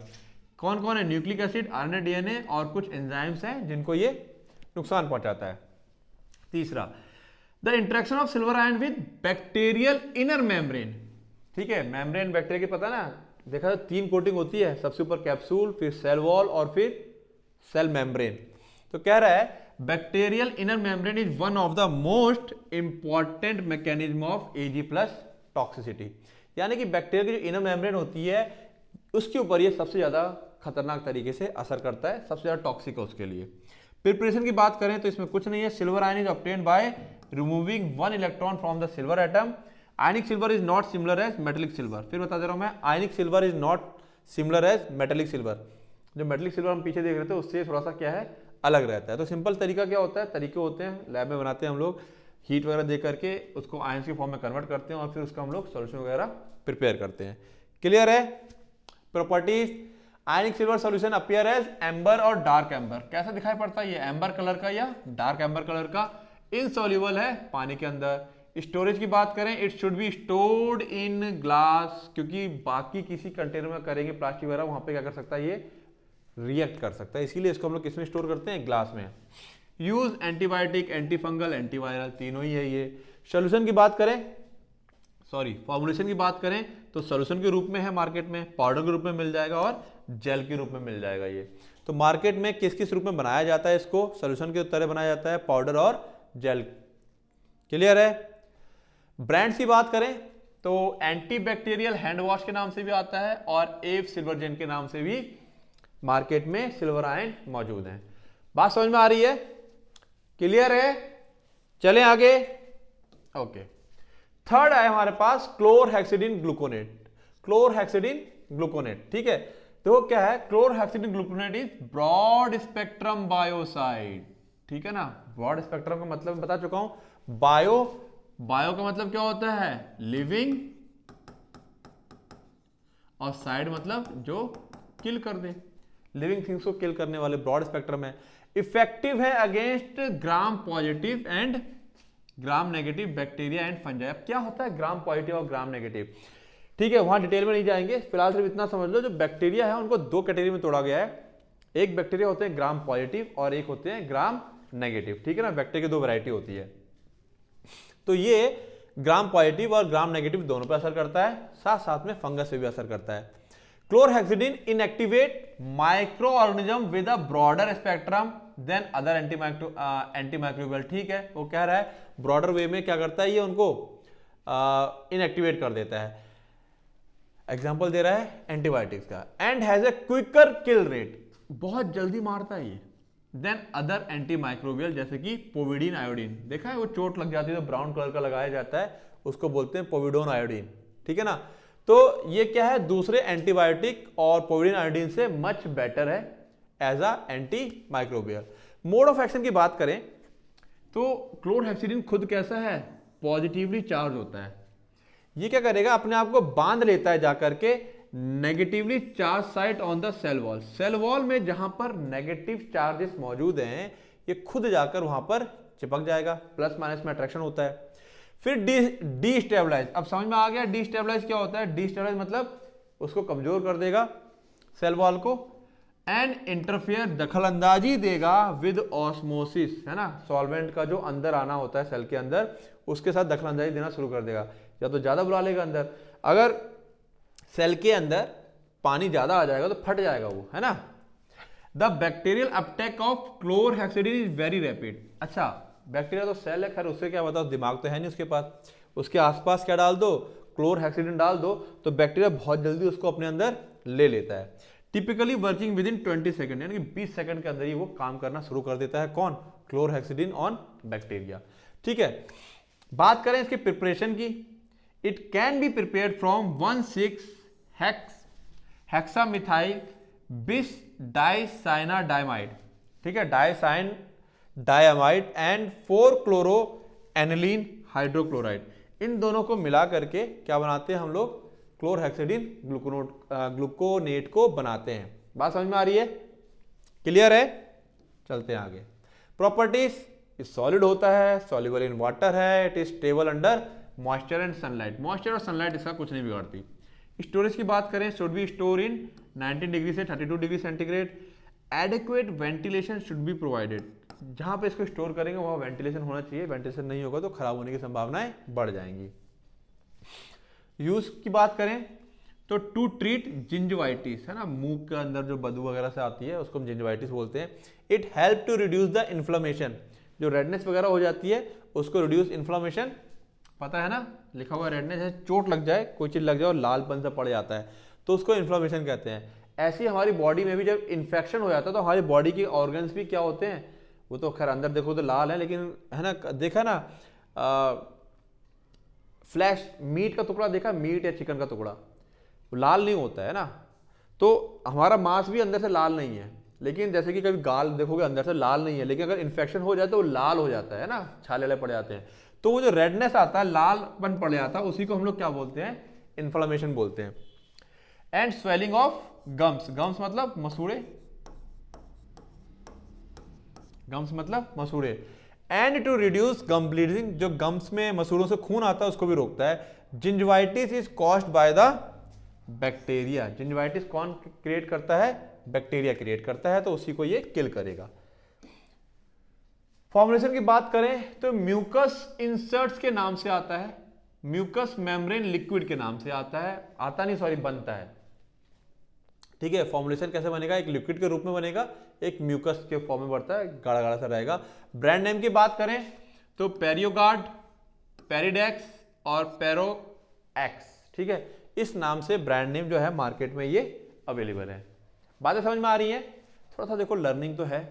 कौन कौन है न्यूक्लिक एसिड आरएनए डीएनए और कुछ एंजाइम्स हैं जिनको ये नुकसान पहुंचाता है तीसरा the interaction of silver ion with bacterial inner membrane ठीक है मेम्ब्रेन बैक्टेरिया की पता ना देखा तो तीन कोटिंग होती है सबसे ऊपर कैप्सूल फिर सेल वॉल और फिर सेल मेम्ब्रेन तो कह रहा है bacterial inner membrane is one of the most important mechanism of AG plus toxicity यानी कि बैक्टेरिया की जो इनर मेम्ब्रेन होती है उसके ऊपर ये सबसे ज़्यादा खतरनाक तरीके से असर करता है सबसे ज़्यादा टॉक्सिक है उसके लिए प्रिपरेशन की बात करें तो इसमें कुछ नहीं है silver ion is obtained by removing one electron from the silver atom ionic silver is not similar as metallic silver फिर बता दे रहा हूँ मैं ionic silver is not similar as metallic silver जो मेटलिक सिल्वर हम पीछे देख रहे थे उससे थोड़ा सा क्या है अलग रहता है तो सिंपल तरीका क्या होता है तरीके होते हैं लैब में बनाते हैं हम लोग हीट वगैरह दे करके उसको आयंस के फॉर्म में कन्वर्ट करते हैं और फिर उसका हम लोग सोल्यूशन वगैरह प्रिपेयर करते हैं क्लियर है properties ionic silver solution appear as amber और डार्क एम्बर कैसा दिखाई पड़ता है ये एम्बर कलर का या डार्क एम्बर कलर का इनसॉल्यूबल है पानी के अंदर स्टोरेज की बात करें it should be stored in glass क्योंकि बाकी किसी कंटेनर में करेंगे प्लास्टिक वगैरह वहां पे क्या कर सकता है ये रिएक्ट कर सकता है इसीलिए इसको हम लोग किसमें स्टोर करते हैं ग्लास में यूज एंटीबायोटिक एंटीफंगल एंटीवायरल तीनों ही है ये सोल्यूशन की बात करें सॉरी फॉर्मुलेशन की बात करें तो सोल्यूशन के रूप में है मार्केट में पाउडर के रूप में मिल जाएगा और जेल के रूप में मिल जाएगा ये तो मार्केट में किस किस रूप में बनाया जाता है इसको सोल्यूशन के तरह बनाया जाता है पाउडर और जेल क्लियर है ब्रांड्स की बात करें तो एंटी बैक्टीरियल हैंड वॉश के नाम से भी आता है और एफ सिल्वर जेन के नाम से भी मार्केट में सिल्वर आयन मौजूद है बात समझ में आ रही है क्लियर है चलें आगे ओके थर्ड है हमारे पास क्लोरहेक्सिडिन ग्लूकोनेट क्लोरहेक्सिडिन ग्लूकोनेट ठीक है तो क्या है chlorhexidine gluconate is broad spectrum biocide ठीक है ना ब्रॉड स्पेक्ट्रम का मतलब बता चुका हूं बायो बायो का मतलब क्या होता है लिविंग और साइड मतलब जो किल कर दे लिविंग थिंग्स को किल करने वाले ब्रॉड स्पेक्ट्रम है इफेक्टिव है against gram positive and gram negative bacteria and fungi अब क्या होता है ग्राम पॉजिटिव और ग्राम नेगेटिव ठीक है वहां डिटेल में नहीं जाएंगे फिलहाल सिर्फ इतना समझ लो जो बैक्टीरिया है उनको दो कैटेगरी में तोड़ा गया है एक बैक्टीरिया होते हैं ग्राम पॉजिटिव और एक होते हैं ग्राम नेगेटिव ठीक है ना वेक्टर की दो वैरायटी होती है तो ये ग्राम पॉजिटिव और ग्राम नेगेटिव दोनों पर असर करता है साथ साथ में फंगस पे भी असर करता है chlorhexidine inactivate micro organism with a broader spectrum than other anti micro anti microbial ठीक है वो कह रहा है ब्रॉडर वे में क्या करता है ये उनको इनएक्टिवेट uh, कर देता है एग्जाम्पल दे रहा है एंटीबायोटिक्स का and has a quicker kill rate बहुत जल्दी मारता है ये देन अदर एंटी माइक्रोबियल जैसे कि पोविडीन आयोडीन देखा है वो चोट लग जाती है तो ब्राउन कलर का लगाया जाता है उसको बोलते हैं पोविडोन आयोडीन ठीक है ना तो ये क्या है दूसरे एंटीबायोटिक और पोविडीन आयोडीन से मच बेटर है as a anti microbial mode of action की बात करें तो क्लोरहेक्सीडीन खुद कैसा है पॉजिटिवली चार्ज होता है ये क्या करेगा अपने आप को बांध लेता है जाकर के negatively charge site on the cell wall cell wall में जहां पर नेगेटिव चार्जेस मौजूद हैं ये खुद जाकर वहां पर चिपक जाएगा प्लस माइनस में अट्रैक्शन होता है फिर डी डिस्टेबलाइज अब समझ में आ गया डिस्टेबलाइज क्या होता है डिस्टेबलाइज मतलब उसको कमजोर कर देगा सेल वॉल को एंड इंटरफेयर दखल अंदाजी देगा विद ऑस्मोसिस है ना सॉल्वेंट का जो अंदर आना होता है सेल के अंदर उसके साथ दखल अंदाजी देना शुरू कर देगा या तो ज्यादा बुला लेगा अंदर अगर सेल के अंदर पानी ज़्यादा आ जाएगा तो फट जाएगा वो है ना the bacterial uptake of chlorhexidine is very rapid अच्छा बैक्टीरिया तो सेल है खैर उससे क्या बताओ दिमाग तो है नहीं उसके पास उसके आसपास क्या डाल दो क्लोर हेक्सीडीन डाल दो तो बैक्टीरिया बहुत जल्दी उसको अपने अंदर ले लेता है typically working within twenty second यानी कि बीस सेकेंड के अंदर ही वो काम करना शुरू कर देता है कौन क्लोरहेक्सीडिन ऑन बैक्टीरिया ठीक है बात करें इसके प्रिपरेशन की it can be prepare from one six hex hexamethyl bis diamide ठीक है dicyan diamide and four chloro aniline hydrochloride इन दोनों को मिला करके क्या बनाते हैं हम लोग क्लोरहेक्सिडिन ग्लूकोनोट ग्लूकोनेट को बनाते हैं बात समझ में आ रही है क्लियर है चलते हैं आगे प्रॉपर्टीज सॉलिड होता है सॉलिबल इन वाटर है it is stable under moisture and sunlight moisture और सनलाइट इसका कुछ नहीं बिगाड़ती स्टोरेज की बात करें should be store in 19 degree से 32 degree centigrade adequate ventilation should be provided जहां पे इसको स्टोर करेंगे वहां वेंटिलेशन होना चाहिए वेंटिलेशन नहीं होगा तो खराब होने की संभावनाएं बढ़ जाएंगी यूज़ की बात करें तो टू ट्रीट जिंजवाइटिस है ना मुंह के अंदर जो बदबू वगैरह से आती है उसको हम जिंजवाइटिस बोलते हैं it help to reduce the inflammation जो रेडनेस वगैरह हो जाती है उसको रिड्यूस इन्फ्लामेशन पता है ना लिखा हुआ रेडनेस है चोट लग जाए कोई चीज़ लग जाए और लालपन सा पड़ जाता है तो उसको इन्फ्लामेशन कहते हैं ऐसे हमारी बॉडी में भी जब इन्फेक्शन हो जाता है तो हमारी बॉडी के ऑर्गन्स भी क्या होते हैं वो तो खैर अंदर देखो तो लाल है लेकिन है ना देखा ना फ्लैश मीट का टुकड़ा देखा मीट या चिकन का टुकड़ा लाल नहीं होता है ना तो हमारा मांस भी अंदर से लाल नहीं है लेकिन जैसे कि कभी गाल देखोगे अंदर से लाल नहीं है लेकिन अगर इन्फेक्शन हो जाए तो वो लाल हो जाता है ना छाले पड़ जाते हैं तो वो जो रेडनेस आता है लालपन पड़ जाता है उसी को हम लोग क्या बोलते हैं इन्फ्लामेशन बोलते हैं and swelling of gums gums मतलब मसूड़े गम्स मतलब मसूड़े and to reduce gum bleeding जो गम्स में मसूड़ों से खून आता है उसको भी रोकता है gingivitis is caused by the bacteria gingivitis कौन क्रिएट करता है बैक्टीरिया क्रिएट करता है तो उसी को ये किल करेगा फॉर्मुलेशन की बात करें तो म्यूकस इंसर्ट्स के नाम से आता है म्यूकस मेम्ब्रेन लिक्विड के नाम से आता है आता नहीं सॉरी बनता है ठीक है फॉर्मुलेशन कैसे बनेगा एक लिक्विड के रूप में बनेगा एक म्यूकस के फॉर्म में बढ़ता है गाढ़ा गाढ़ा सा रहेगा ब्रांड नेम की बात करें तो पेरियोगार्ड पेरिडेक्स और पेरो एक्स ठीक है इस नाम से ब्रांड नेम जो है मार्केट में ये अवेलेबल है बातें समझ में आ रही है थोड़ा सा देखो लर्निंग तो है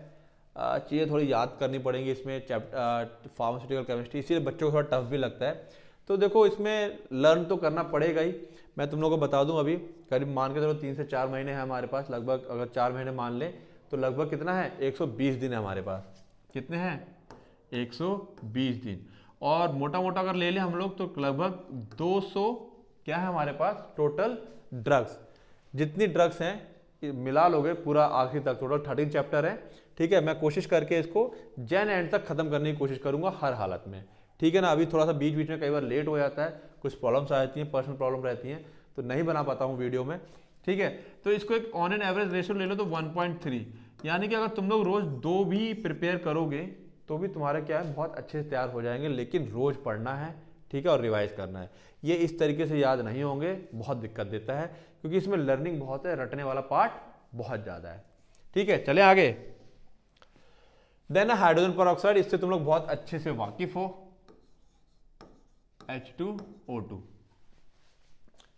चीज़ें थोड़ी याद करनी पड़ेंगी इसमें फार्मास्यूटिकल केमिस्ट्री इसीलिए बच्चों को थोड़ा टफ भी लगता है तो देखो इसमें लर्न तो करना पड़ेगा ही मैं तुम लोगों को बता दूं अभी करीब मान के चलो तीन से चार महीने हैं हमारे पास लगभग अगर चार महीने मान लें तो लगभग कितना है 120 दिन है हमारे पास कितने हैं 120 दिन और मोटा मोटा अगर ले लें हम लोग तो लगभग 200 क्या है हमारे पास टोटल ड्रग्स जितनी ड्रग्स हैं मिला लोगे पूरा आखिर तक टोटल थर्टीन चैप्टर है ठीक है मैं कोशिश करके इसको जैन एंड तक खत्म करने की कोशिश करूंगा हर हालत में ठीक है ना अभी थोड़ा सा बीच बीच में कई बार लेट हो जाता है कुछ प्रॉब्लम्स आ जाती हैं पर्सनल प्रॉब्लम रहती हैं तो नहीं बना पाता हूँ वीडियो में ठीक है तो इसको एक ऑन एन एवरेज रेशियो ले लो तो वन यानी कि अगर तुम लोग रोज़ दो भी प्रिपेयर करोगे तो भी तुम्हारा क्या है बहुत अच्छे से तैयार हो जाएंगे लेकिन रोज़ पढ़ना है ठीक है और रिवाइज करना है ये इस तरीके से याद नहीं होंगे बहुत दिक्कत देता है क्योंकि इसमें लर्निंग बहुत है रटने वाला पार्ट बहुत ज़्यादा है ठीक है चले आगे देन हाइड्रोजन पर इससे तुम लोग बहुत अच्छे से वाकिफ हो एच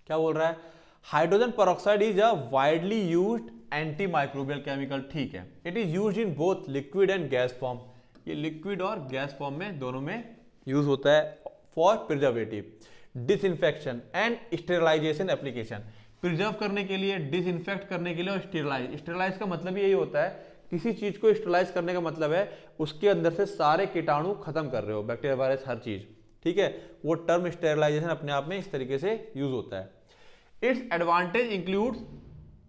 क्या बोल रहा है hydrogen peroxide is a widely use anti microbial chemical ठीक है it is use in both liquid and gas form ये लिक्विड और गैस फॉर्म में दोनों में यूज होता है for preservative infection and sterilization application preserve करने के लिए डिसइंफेक्ट करने के लिए और स्टेरलाइज स्टेरलाइज का मतलब यही होता है किसी चीज को स्टेरलाइज करने का मतलब है उसके अंदर से सारे कीटाणु खत्म कर रहे हो बैक्टीरिया वायरस हर चीज ठीक है वो टर्म स्टेरलाइजेशन अपने आप में इस तरीके से यूज होता है इट्स एडवांटेज इंक्लूड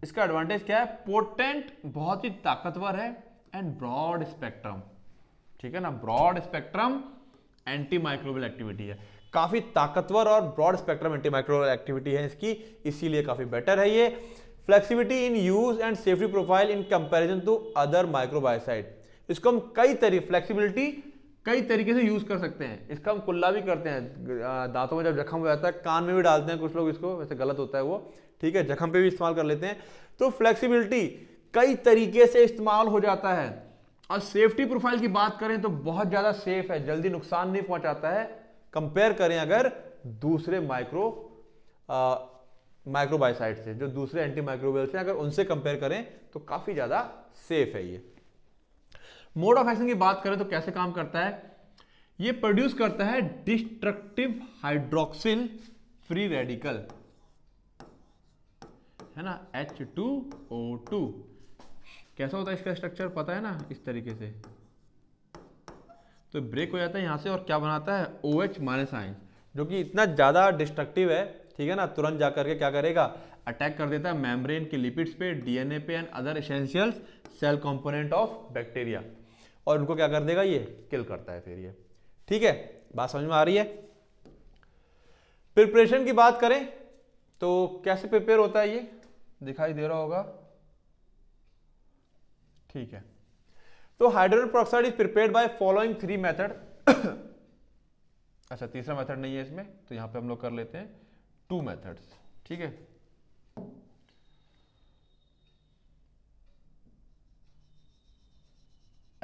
इसका एडवांटेज क्या है पोटेंट बहुत ही ताकतवर है एंड ब्रॉड स्पेक्ट्रम ठीक है ना broad spectrum anti microbial activity है काफ़ी ताकतवर और broad spectrum anti microbial activity है इसकी इसीलिए काफ़ी बेटर है ये flexibility in use and safety profile in comparison to other microbiocide इसको हम कई तरीके फ्लेक्सिबिलिटी कई तरीके से यूज़ कर सकते हैं इसका हम कुल्ला भी करते हैं दांतों में जब जख्म हो जाता है कान में भी डालते हैं कुछ लोग इसको वैसे गलत होता है वो ठीक है जख्म पे भी इस्तेमाल कर लेते हैं तो फ्लेक्सिबिलिटी कई तरीके से इस्तेमाल हो जाता है और सेफ्टी प्रोफाइल की बात करें तो बहुत ज्यादा सेफ है जल्दी नुकसान नहीं पहुंचाता है कंपेयर करें अगर दूसरे माइक्रो माइक्रोबाइसाइड से जो दूसरे एंटी माइक्रोवेल्स से अगर उनसे कंपेयर करें तो काफी ज्यादा सेफ है ये मोड ऑफ एक्शन की बात करें तो कैसे काम करता है ये प्रोड्यूस करता है डिस्ट्रक्टिव हाइड्रोक्सिल फ्री रेडिकल है ना एच टू ओ टू कैसा होता है इसका स्ट्रक्चर पता है ना इस तरीके से तो ब्रेक हो जाता है यहाँ से और क्या बनाता है ओ एच माइनस आइन जो कि इतना ज़्यादा डिस्ट्रक्टिव है ठीक है ना तुरंत जा करके क्या करेगा अटैक कर देता है मेम्ब्रेन के लिपिड्स पे डीएनए पे and other essentials cell component of bacteria और उनको क्या कर देगा ये किल करता है फिर ये ठीक है बात समझ में आ रही है प्रिपरेशन की बात करें तो कैसे प्रिपेयर होता है ये दिखाई दे रहा होगा ठीक है तो hydrogen peroxide is prepare by following three method अच्छा तीसरा मेथड नहीं है इसमें तो यहां पे हम लोग कर लेते हैं टू मेथड्स ठीक है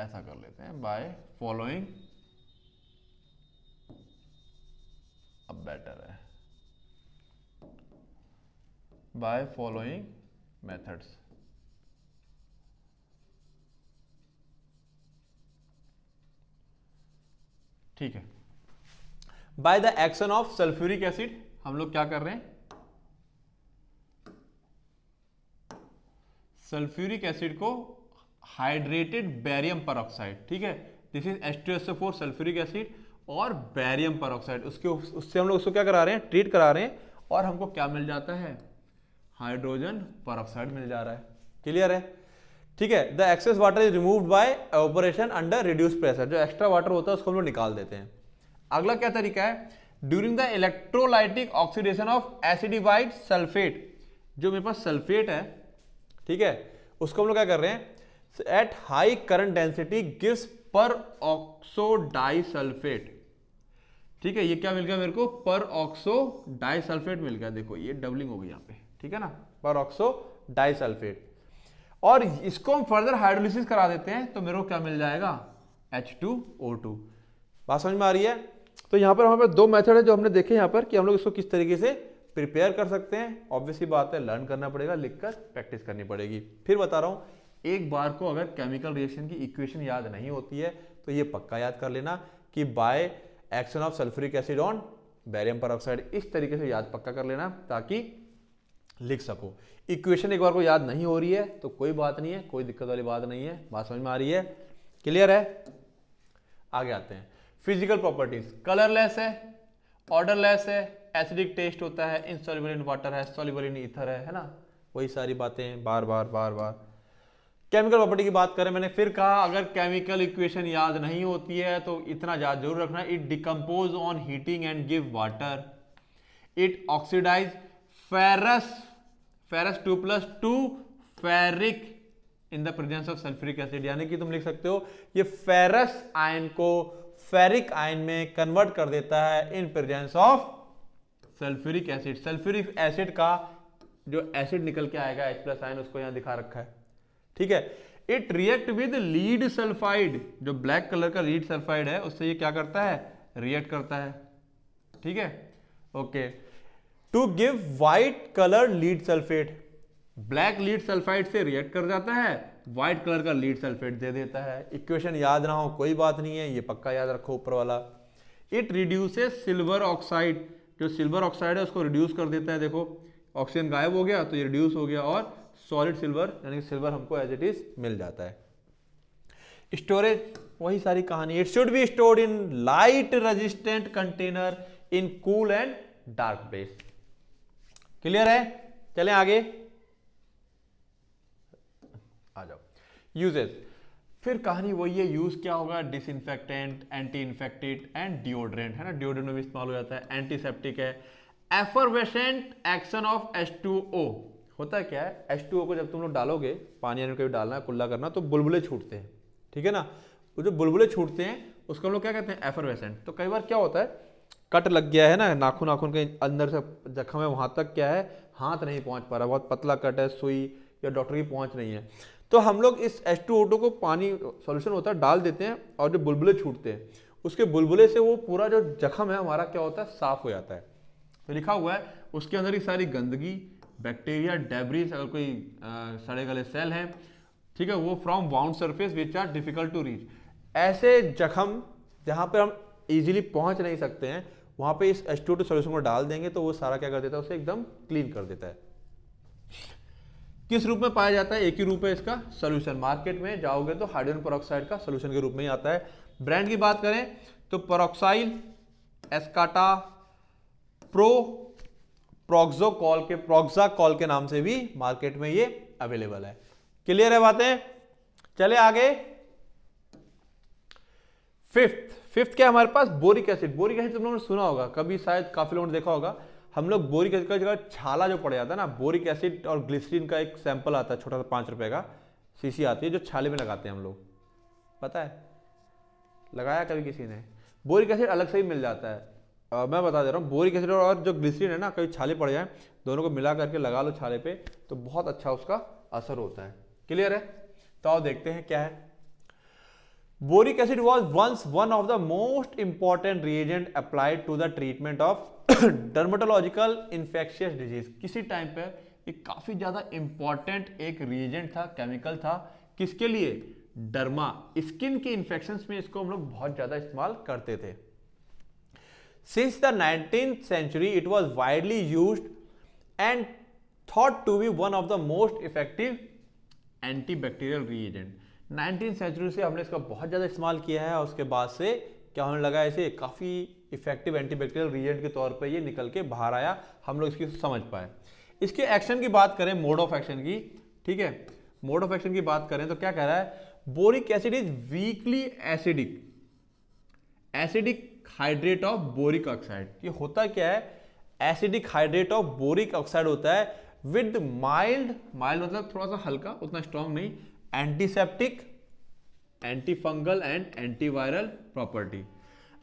ऐसा कर लेते हैं बाय फॉलोइंग अब बेटर है बाय फॉलोइंग मेथड्स ठीक है by the action of sulphuric acid हम लोग क्या कर रहे हैं सल्फ्यूरिक एसिड को हाइड्रेटेड बैरियम पर ठीक है this is H two S four sulphuric acid और बैरियम पर उसके उससे हम लोग उसको क्या करा रहे हैं ट्रीट करा रहे हैं और हमको क्या मिल जाता है हाइड्रोजन पर मिल जा रहा है क्लियर है ठीक है the excess water is removed by operation under reduce pressure जो एक्स्ट्रा वाटर होता है उसको हम लोग निकाल देते हैं अगला क्या तरीका है during the electrolytic oxidation of acidified sulphate जो मेरे पास सल्फेट है ठीक है उसको हम लोग क्या कर रहे हैं at high current density gives peroxo sulphate ठीक है ये क्या मिल गया मेरे को पर ऑक्सो डाई सल्फेट मिल गया देखो ये डबलिंग हो गई यहाँ पे ठीक है ना पर ऑक्सो डाई सल्फेट और इसको हम फर्दर हाइड्रोलिसिस करा देते हैं तो मेरे को क्या मिल जाएगा एच टू ओ टू बात समझ में आ रही है तो यहाँ पर हमारे दो मेथड है जो हमने देखे यहाँ पर कि हम लोग इसको किस तरीके से प्रिपेयर कर सकते हैं ऑब्वियसली बात है लर्न करना पड़ेगा लिखकर प्रैक्टिस करनी पड़ेगी फिर बता रहा हूँ एक बार को अगर केमिकल रिएक्शन की इक्वेशन याद नहीं होती है तो ये पक्का याद कर लेना कि by action of sulphuric acid on barium पर इस तरीके से याद पक्का कर लेना ताकि लिख सको इक्वेशन एक बार को याद नहीं हो रही है तो कोई बात नहीं है कोई दिक्कत वाली बात नहीं है बात समझ में आ रही है क्लियर है आगे आते हैं फिजिकल प्रॉपर्टीज कलरलेस है ऑर्डरलेस है एसिडिक टेस्ट होता है इनसॉल्युबल इन वाटर है सॉल्युबल इन इथर है है ना वही सारी बातें बार बार बार बार केमिकल प्रॉपर्टी की बात करें मैंने फिर कहा अगर केमिकल इक्वेशन याद नहीं होती है तो इतना याद जरूर रखना it decompose on heating and give water it oxidise ferrous ferrous two plus to ferric in the presence of sulphuric acid यानी कि तुम लिख सकते हो ये फेरस आयन को फेरिक आयन में कन्वर्ट कर देता है in presence of sulphuric acid sulphuric acid का जो एसिड निकल के आएगा एच प्लस आयन उसको यहां दिखा रखा है ठीक है it react with lead sulphide जो ब्लैक कलर का लीड सल्फाइड है उससे ये क्या करता है रिएक्ट करता है ठीक है okay okay. To give white colour lead sulphate black lead sulphide से रिएक्ट कर जाता है व्हाइट कलर का लीड सल्फेट दे देता है इक्वेशन याद ना हो कोई बात नहीं है ये पक्का याद रखो ऊपर वाला इट रिड्यूस सिल्वर ऑक्साइड जो सिल्वर ऑक्साइड है उसको रिड्यूस कर देता है देखो ऑक्सीजन गायब हो गया तो ये रिड्यूस हो गया और सॉलिड सिल्वर यानी सिल्वर हमको एज इट इज मिल जाता है स्टोरेज वही सारी कहानी it should be stored in light resistant container in cool and dark base clear है चले आगे आ जाओ यूजेस फिर कहानी वही है यूज क्या होगा dis disinfectant anti infected and deodorant है ना डिओड्रेंट में भी इस्तेमाल हो जाता है एंटीसेप्टिक है एफरवेसेंट एक्शन ऑफ ओ होता है क्या है ओ को जब तुम लोग डालोगे पानी यानी कभी डालना कुल्ला करना तो बुलबुले छूटते हैं ठीक है ना वो जो बुलबुले छूटते हैं उसको हम लोग क्या कहते हैं एफरवेसेंट तो कई बार क्या होता है कट लग गया है ना नाखून नाखून के अंदर से जख्म है वहाँ तक क्या है हाथ नहीं पहुँच पा रहा बहुत पतला कट है सुई या डॉक्टर की पहुँच नहीं है तो हम लोग इस एच को पानी सोल्यूशन होता है डाल देते हैं और जो बुलबुलें छूटते हैं उसके बुलबुले से वो पूरा जो जख्म है हमारा क्या होता है साफ हो जाता है तो लिखा हुआ है उसके अंदर ही सारी गंदगी बैक्टीरिया डेबरीज अगर कोई सड़े गले सेल हैं ठीक है वो from wound surface which are difficult to reach ऐसे जख्म जहाँ पर हम इजीली पहुँच नहीं सकते हैं वहाँ पे इस एच सॉल्यूशन को डाल देंगे तो वो सारा क्या कर देता है उसे एकदम क्लीन कर देता है किस रूप में पाया जाता है एक ही रूप है इसका सोल्यूशन मार्केट में जाओगे तो हाइड्रोजन परोक्साइड का सोल्यूशन के रूप में ही आता है ब्रांड की बात करें तो परोक्साइल एस्काटा प्रो प्रोक्सोकॉल के प्रोक्साकॉल के नाम से भी मार्केट में ये अवेलेबल है क्लियर है बातें चले आगे फिफ्थ फिफ्थ क्या हमारे पास बोरिक एसिड बोरिक एसिड तुम लोगों ने सुना होगा कभी शायद काफी लोगों ने देखा होगा हम लोग बोरिक एसिड का जगह छाला जो पड़ जाता है ना बोरिक एसिड और ग्लिसरीन का एक सैंपल आता है छोटा सा पाँच रुपए का सीसी आती है जो छाले में लगाते हैं हम लोग पता है लगाया कभी किसी ने बोरिक एसिड अलग से ही मिल जाता है आ, मैं बता दे रहा हूँ बोरिक एसिड और जो ग्लिसरीन है ना कभी छाले पड़ जाए दोनों को मिला करके लगा लो छाले पे तो बहुत अच्छा उसका असर होता है क्लियर है तो आओ देखते हैं क्या है boric acid was once one of the most important reagent applied to the treatment of dermatological infectious disease किसी टाइम पर काफ़ी ज़्यादा इंपॉर्टेंट एक रिएजेंट था केमिकल था किसके लिए डर्मा स्किन के इंफेक्शन में इसको हम लोग बहुत ज़्यादा इस्तेमाल करते थे since the nineteen century it was widely use and thought to be one of the most effective antibacterial reagent nineteen century से हमने इसका बहुत ज़्यादा इस्तेमाल किया है और उसके बाद से क्या होने लगा इसे काफ़ी इफेक्टिव एंटीबैक्टीरियल रीजेंट के तौर पर ये निकल के बाहर आया हम लोग इसकी समझ पाए इसके एक्शन की बात करें मोड ऑफ एक्शन की ठीक है मोड ऑफ एक्शन की बात करें तो क्या कह रहा है boric acid is weakly acidic acidic hydrate of boric oxide ये होता क्या है acidic hydrate of boric oxide होता है विद माइल्ड माइल्ड मतलब थोड़ा सा हल्का उतना स्ट्रांग नहीं antiseptic antifungal and antiviral property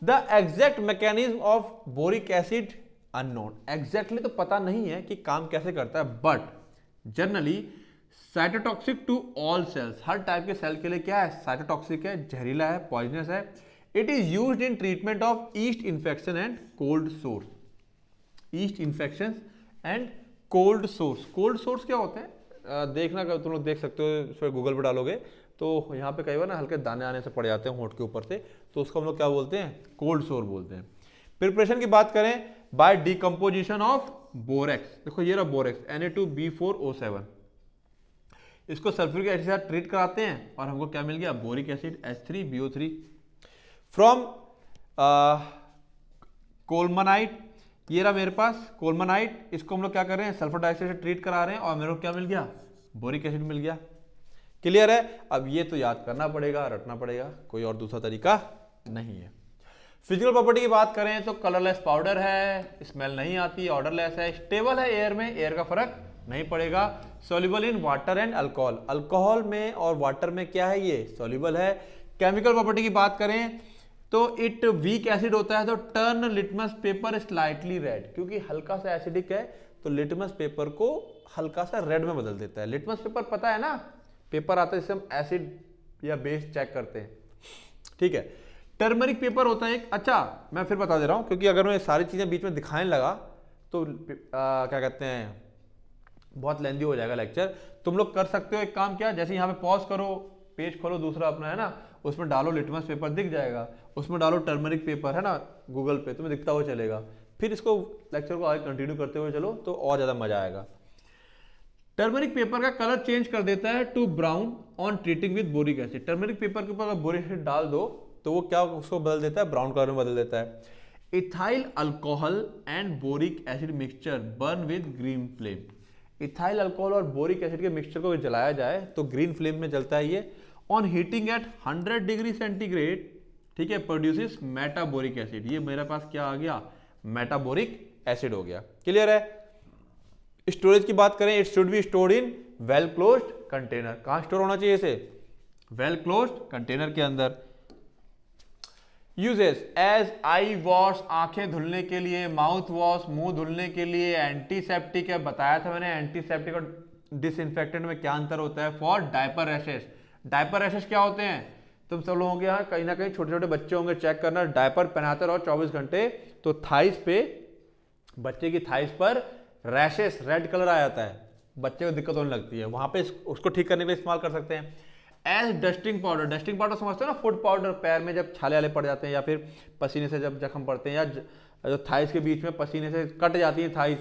the exact mechanism of boric acid unknown exactly तो पता नहीं है कि काम कैसे करता है but generally cytotoxic to all cells हर टाइप के सेल के लिए क्या है साइटोटॉक्सिक है जहरीला है पॉइजनस है it is use in treatment of yeast infection and cold sores yeast infection and cold sores cold sores क्या होते हैं देखना तुम लोग देख सकते हो पर गूगल पर डालोगे तो यहाँ पे कई बार ना हल्के दाने आने से पड़ जाते हैं होंठ के ऊपर से तो उसको हम लोग क्या बोलते हैं कोल्ड सोर बोलते हैं प्रिपरेशन की बात करें बाय डीकम्पोजिशन ऑफ बोरेक्स देखो ये रहा borax N A two B four O seven इसको सल्फ्यूरिक एसिड के साथ ट्रीट कराते हैं और हमको क्या मिल गया boric acid H three B O three from colemanite ये रहा मेरे पास कोलमनाइट इसको हम लोग क्या कर रहे हैं सल्फर डाइऑक्साइड से ट्रीट करा रहे हैं और मेरे को क्या मिल गया बोरिक एसिड मिल गया क्लियर है अब ये तो याद करना पड़ेगा रटना पड़ेगा कोई और दूसरा तरीका नहीं है फिजिकल प्रॉपर्टी की बात करें तो कलरलेस पाउडर है स्मेल नहीं आती ऑर्डरलेस है स्टेबल है एयर में एयर का फर्क नहीं पड़ेगा soluble in water and alcohol alcohol में और वाटर में क्या है ये सोल्यूबल है केमिकल प्रॉपर्टी की बात करें तो इट वीक एसिड होता है तो turn litmus paper slightly red क्योंकि हल्का सा एसिडिक है तो लिटमस पेपर को हल्का सा रेड में बदल देता है लिटमस पेपर पता है ना पेपर आता है जिससे हम एसिड या बेस चेक करते हैं ठीक है टर्मरिक पेपर होता है एक अच्छा मैं फिर बता दे रहा हूं क्योंकि अगर मैं सारी चीज़ें बीच में दिखाने लगा तो आ, क्या कहते हैं बहुत लेंदी हो जाएगा लेक्चर तुम लोग कर सकते हो एक काम क्या जैसे यहां पे पॉज करो पेज खोलो दूसरा अपना है ना उसमें डालो लिटमस पेपर दिख जाएगा उसमें डालो टर्मरिक पेपर है ना गूगल पे तुम्हें दिखता हुआ चलेगा फिर इसको लेक्चर को आगे कंटिन्यू करते हुए चलो तो और ज़्यादा मज़ा आएगा टर्मरिक पेपर का कलर चेंज कर देता है to brown on treating with boric acid turmeric paper के ऊपर अगर बोरिक एसिड डाल दो तो वो क्या उसको बदल देता है ब्राउन कलर में बदल देता है ethyl alcohol and boric acid mixture burn with green flame ethyl alcohol और बोरिक एसिड के मिक्सचर को जलाया जाए तो ग्रीन फ्लेम में जलता है ये on heating at 100 degree centigrade ठीक है प्रोड्यूसेस मेटाबोरिक एसिड ये मेरे पास क्या आ गया मेटाबोरिक एसिड हो गया क्लियर है स्टोरेज की बात करें it should be stored in well close container कहां स्टोर होना चाहिए इसे वेल क्लोज कंटेनर के अंदर यूजेस एज आई वॉश आंखें धुलने के लिए माउथ वॉश मुंह धुलने के लिए एंटीसेप्टिक है बताया था मैंने एंटीसेप्टिक और डिसइंफेक्टेंट में क्या अंतर होता है for diaper rashes diaper rashes क्या होते हैं तुम सब लोगों के यहाँ कहीं ना कहीं छोटे छोटे बच्चे होंगे चेक करना डायपर पहनाते रहो चौबीस घंटे तो थाइस पे बच्चे की थाइस पर रैशेस रेड कलर आ जाता है बच्चे को दिक्कत होने लगती है वहाँ पे उसको ठीक करने के लिए इस्तेमाल कर सकते हैं as dusting powder dusting powder समझते हो ना फूड पाउडर पैर में जब छाले वाले पड़ जाते हैं या फिर पसीने से जब जख्म पड़ते हैं या जो थाइस के बीच में पसीने से कट जाती है थाइस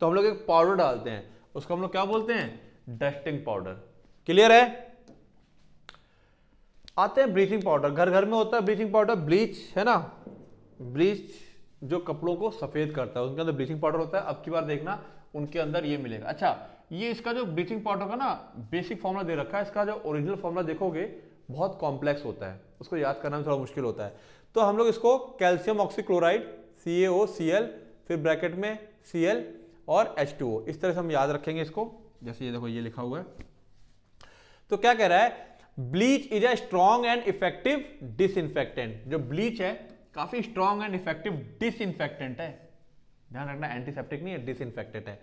तो हम लोग एक पाउडर डालते हैं उसको हम लोग क्या बोलते हैं डस्टिंग पाउडर क्लियर है आते हैं ब्लीचिंग पाउडर घर घर में होता है ब्लीचिंग पाउडर ब्लीच है ना ब्लीच जो कपड़ों को सफ़ेद करता है उनके अंदर ब्लीचिंग पाउडर होता है अब की बार देखना उनके अंदर ये मिलेगा अच्छा ये इसका जो ब्लीचिंग पाउडर का ना बेसिक फॉर्मूला दे रखा है इसका जो ओरिजिनल फॉर्मूला देखोगे बहुत कॉम्प्लेक्स होता है उसको याद करना में थोड़ा मुश्किल होता है तो हम लोग इसको calcium oxychloride C A O C L फिर ब्रैकेट में सी एल और एच टू ओ इस तरह से हम याद रखेंगे इसको जैसे ये देखो ये लिखा हुआ है तो क्या कह रहा है bleach is a strong and effective dis जो ब्लीच है काफी स्ट्रॉन्ग एंड इफेक्टिव इन्फेक्टेंट है ध्यान रखना एंटीसेप्टिक नहीं है डिसइंफेक्टेंट है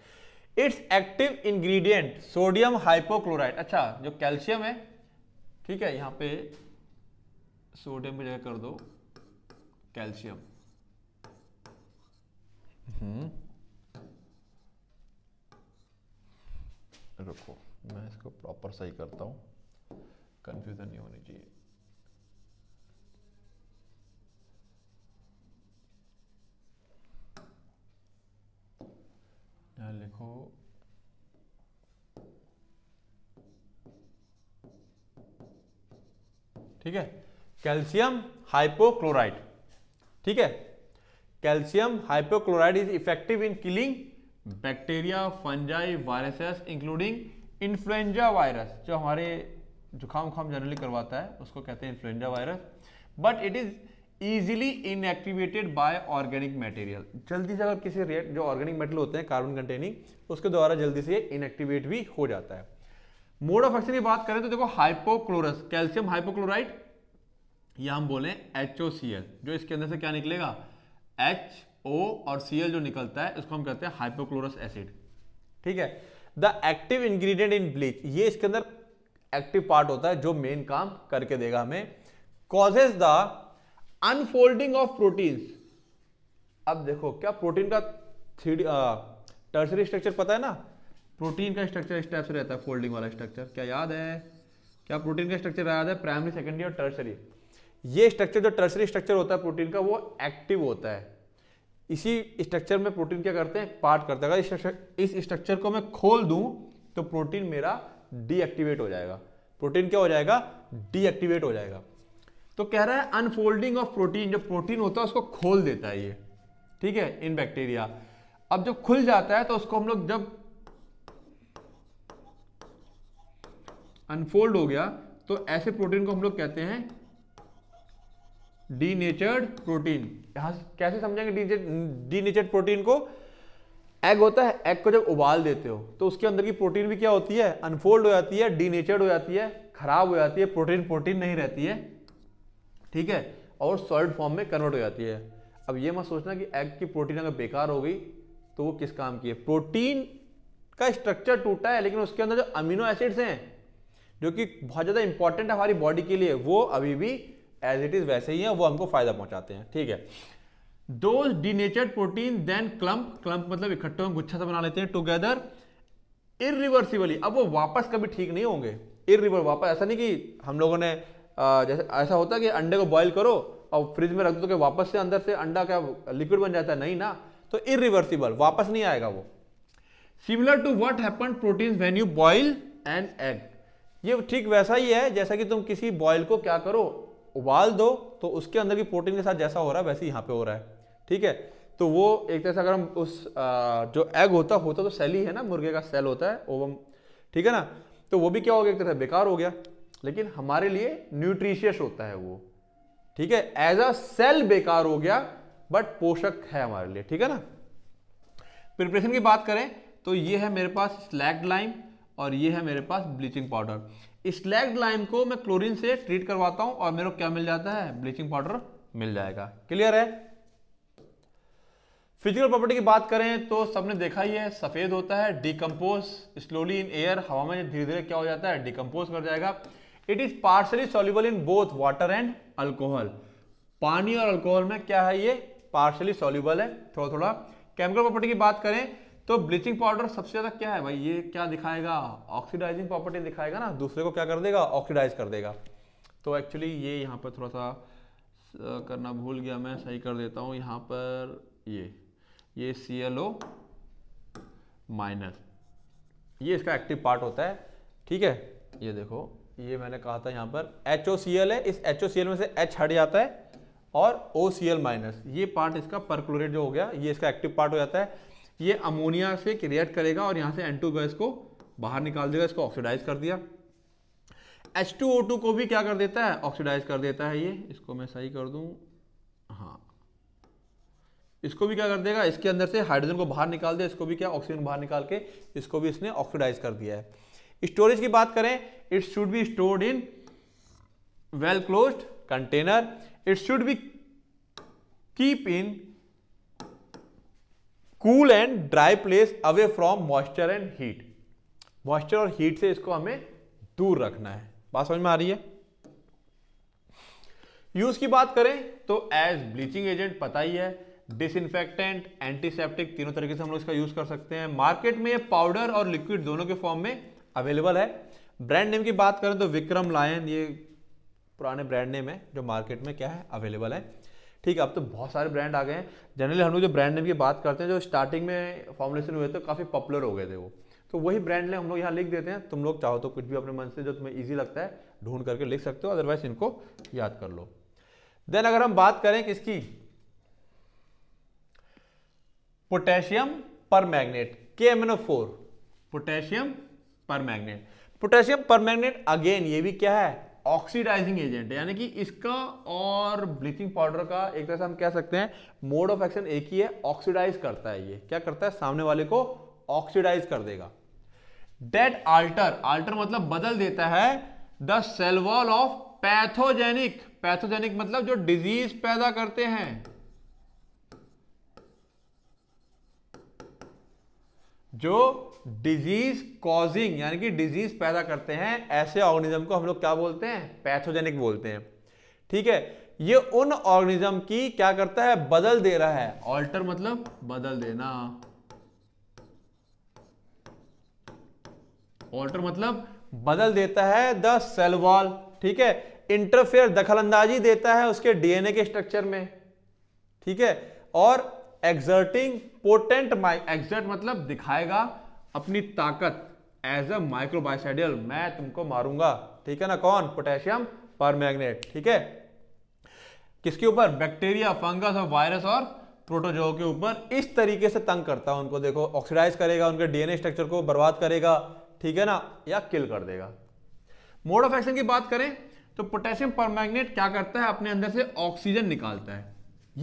its active ingredient sodium hypochloride अच्छा जो कैल्शियम है ठीक है यहां पे सोडियम की जगह कर दो कैल्शियम हम्म। रुको मैं इसको प्रॉपर सही करता हूं कन्फ्यूज़न नहीं होनी चाहिए लिखो ठीक है कैल्शियम हाइपोक्लोराइड ठीक है calcium hypochloride is effective in killing bacteria fungi viruses including influenza virus जो हमारे जुकाम उखाम जनरली करवाता है उसको कहते हैं influenza virus but it is easily inactivated by organic material जल्दी से अगर किसी रेट जो ऑर्गेनिक मेटल होते हैं कार्बन कंटेनिंग उसके द्वारा जल्दी से इनएक्टिवेट भी हो जाता है मोड ऑफ एक्शन की बात करें तो देखो हाइपोक्लोरस कैल्शियम हाइपोक्लोराइड या हम बोले एच जो इसके अंदर से क्या निकलेगा एच ओ और सी जो निकलता है उसको हम कहते हैं हाइपोक्लोरस एसिड ठीक है the active ingredient in bleach ये इसके अंदर एक्टिव पार्ट होता है जो मेन काम करके देगा हमें causes the unfolding of protein अब देखो क्या प्रोटीन का थ्री टर्सरी स्ट्रक्चर पता है ना प्रोटीन का स्ट्रक्चर इस टाइप से रहता है फोल्डिंग वाला स्ट्रक्चर क्या याद है क्या प्रोटीन का स्ट्रक्चर याद है प्राइमरी सेकेंडरी और टर्सरी ये स्ट्रक्चर जो टर्सरी स्ट्रक्चर होता है प्रोटीन का वो एक्टिव होता है इसी स्ट्रक्चर में प्रोटीन क्या करते हैं पार्ट करते हैं अगर इस स्ट्रक्चर को मैं खोल दूं तो प्रोटीन मेरा डीएक्टिवेट हो जाएगा प्रोटीन क्या हो जाएगा डीएक्टिवेट हो जाएगा तो कह रहा है अनफोल्डिंग ऑफ प्रोटीन जो प्रोटीन होता है उसको खोल देता है ये ठीक है इन बैक्टीरिया अब जब खुल जाता है तो उसको हम लोग जब अनफोल्ड हो गया तो ऐसे प्रोटीन को हम लोग कहते हैं डी नेचर्ड प्रोटीन कैसे समझेंगे डी नेचर्ड प्रोटीन को एग होता है एग को जब उबाल देते हो तो उसके अंदर की प्रोटीन भी क्या होती है अनफोल्ड हो जाती है डीनेचर्ड हो जाती है खराब हो जाती है प्रोटीन प्रोटीन नहीं रहती है ठीक है और सॉलिड फॉर्म में कन्वर्ट हो जाती है अब ये मत सोचना कि एग की प्रोटीन अगर बेकार हो गई तो वो किस काम की है प्रोटीन का स्ट्रक्चर टूटा है लेकिन उसके अंदर जो अमीनो एसिड्स हैं जो कि बहुत ज़्यादा इंपॉर्टेंट है हमारी बॉडी के लिए वो अभी भी एज इट इज़ वैसे ही है वो हमको फ़ायदा पहुँचाते हैं ठीक है दो denatured protein then clump clump मतलब इकट्ठे गुच्छा सा बना लेते हैं टुगेदर इरिवर्सिबली अब वो वापस कभी ठीक नहीं होंगे इरिवर वापस ऐसा नहीं कि हम लोगों ने जैसे ऐसा होता है कि अंडे को बॉईल करो और फ्रिज में रख दो तो वापस से अंदर से अंडा क्या लिक्विड बन जाता है नहीं ना तो इरिवर्सिबल वापस नहीं आएगा वो similar to what happen protein when you boil and egg ये ठीक वैसा ही है जैसा कि तुम किसी बॉयल को क्या करो उबाल दो तो उसके अंदर की प्रोटीन के साथ जैसा हो रहा है वैसे यहाँ पे हो रहा है ठीक है तो वो एक तरह से अगर हम उस आ, जो एग होता होता तो सेल ही है ना मुर्गे का सेल होता है ओवम ठीक है ना तो वो भी क्या हो गया एक तरह से बेकार हो गया लेकिन हमारे लिए न्यूट्रिशियस होता है वो ठीक है एज अ सेल बेकार हो गया बट पोषक है हमारे लिए ठीक है ना प्रिपरेशन की बात करें तो ये है मेरे पास स्लैक्ड लाइम और ये है मेरे पास ब्लीचिंग पाउडर स्लैग लाइम को मैं क्लोरीन से ट्रीट करवाता हूँ और मेरे को क्या मिल जाता है ब्लीचिंग पाउडर मिल जाएगा क्लियर है फिजिकल प्रॉपर्टी की बात करें तो सबने देखा ही है सफ़ेद होता है डिकम्पोज स्लोली इन एयर हवा में धीरे धीरे क्या हो जाता है डिकम्पोज कर जाएगा it is partially soluble in both water and alcohol पानी और अल्कोहल में क्या है ये पार्शली सोल्यूबल है थोड़ा थोड़ा केमिकल प्रॉपर्टी की बात करें तो ब्लीचिंग पाउडर सबसे ज़्यादा क्या है भाई ये क्या दिखाएगा ऑक्सीडाइजिंग प्रॉपर्टी दिखाएगा ना दूसरे को क्या कर देगा ऑक्सीडाइज कर देगा तो एक्चुअली ये यहाँ पर थोड़ा सा करना भूल गया मैं सही कर देता हूँ यहाँ पर ये ये सी एल ओ माइनस ये इसका एक्टिव पार्ट होता है ठीक है ये देखो ये मैंने कहा था यहां पर एच ओ सी एल है इस एच ओ सी एल में से एच हट जाता है और ओ सी एल माइनस ये पार्ट इसका परक्लोरेट जो हो गया ये इसका एक्टिव पार्ट हो जाता है ये अमोनिया से क्रिएट करेगा और यहां से एन टू गैस को बाहर निकाल देगा इसको ऑक्सीडाइज कर दिया एच टू ओ टू को भी क्या कर देता है ऑक्सीडाइज कर देता है ये इसको मैं सही कर दूं इसको भी क्या कर देगा इसके अंदर से हाइड्रोजन को बाहर निकाल दिया इसको भी क्या ऑक्सीजन बाहर निकाल के इसको भी इसने ऑक्सीडाइज कर दिया है स्टोरेज की बात करें it should be stored in well close container it should be keep in cool and dry place away from moisture and heat moisture और हीट से इसको हमें दूर रखना है बात समझ में आ रही है यूज की बात करें तो एज ब्लीचिंग एजेंट पता ही है डिसइनफेक्टेंट एंटीसेप्टिक तीनों तरीके से हम लोग इसका यूज कर सकते हैं मार्केट में ये पाउडर और लिक्विड दोनों के फॉर्म में अवेलेबल है ब्रांड नेम की बात करें तो विक्रम लायन ये पुराने ब्रांड नेम है जो मार्केट में क्या है अवेलेबल है ठीक है अब तो बहुत सारे ब्रांड आ गए हैं जनरली हम लोग जो ब्रांड नेम की बात करते हैं जो स्टार्टिंग में फॉर्मुलेशन हुए थे काफ़ी पॉपुलर हो गए थे वो तो वही ब्रांड नेम हम लोग यहाँ लिख देते हैं तुम लोग चाहो तो कुछ भी अपने मन से जो तुम्हें ईजी लगता है ढूंढ करके लिख सकते हो अदरवाइज इनको याद कर लो देन अगर हम बात करें किसकी potassium permanganate K M potassium permanganate potassium permanganate again ये भी क्या है ऑक्सीडाइजिंग एजेंट है यानी कि इसका और ब्लीचिंग पाउडर का एक तरह से हम कह सकते हैं मोड ऑफ एक्शन एक ही है ऑक्सीडाइज करता है ये क्या करता है सामने वाले को ऑक्सीडाइज कर देगा डेट आल्टर आल्टर मतलब बदल देता है the cell wall of pathogenic pathogenic मतलब जो डिजीज पैदा करते हैं जो डिजीज कॉजिंग यानी कि डिजीज पैदा करते हैं ऐसे ऑर्गेनिज्म को हम लोग क्या बोलते हैं पैथोजेनिक बोलते हैं ठीक है ये उन ऑर्गेनिज्म की क्या करता है बदल दे रहा है ऑल्टर मतलब बदल देना ऑल्टर मतलब बदल देता है द सेल वॉल ठीक है इंटरफेयर दखलंदाजी देता है उसके डीएनए के स्ट्रक्चर में ठीक है और एक्सर्टिंग पोटेंट माइक एक्सर्ट मतलब दिखाएगा अपनी ताकत एज अ माइक्रोबाइसाइडियल मैं तुमको मारूंगा ठीक है ना कौन पोटेशियम पर मैग्नेट ठीक है किसके ऊपर बैक्टीरिया फंगस और वायरस और प्रोटोजो के ऊपर इस तरीके से तंग करता है उनको देखो ऑक्सीडाइज करेगा उनके डीएनए स्ट्रक्चर को बर्बाद करेगा ठीक है ना या किल कर देगा मोड ऑफ एक्शन की बात करें तो पोटेशियम पर क्या करता है अपने अंदर से ऑक्सीजन निकालता है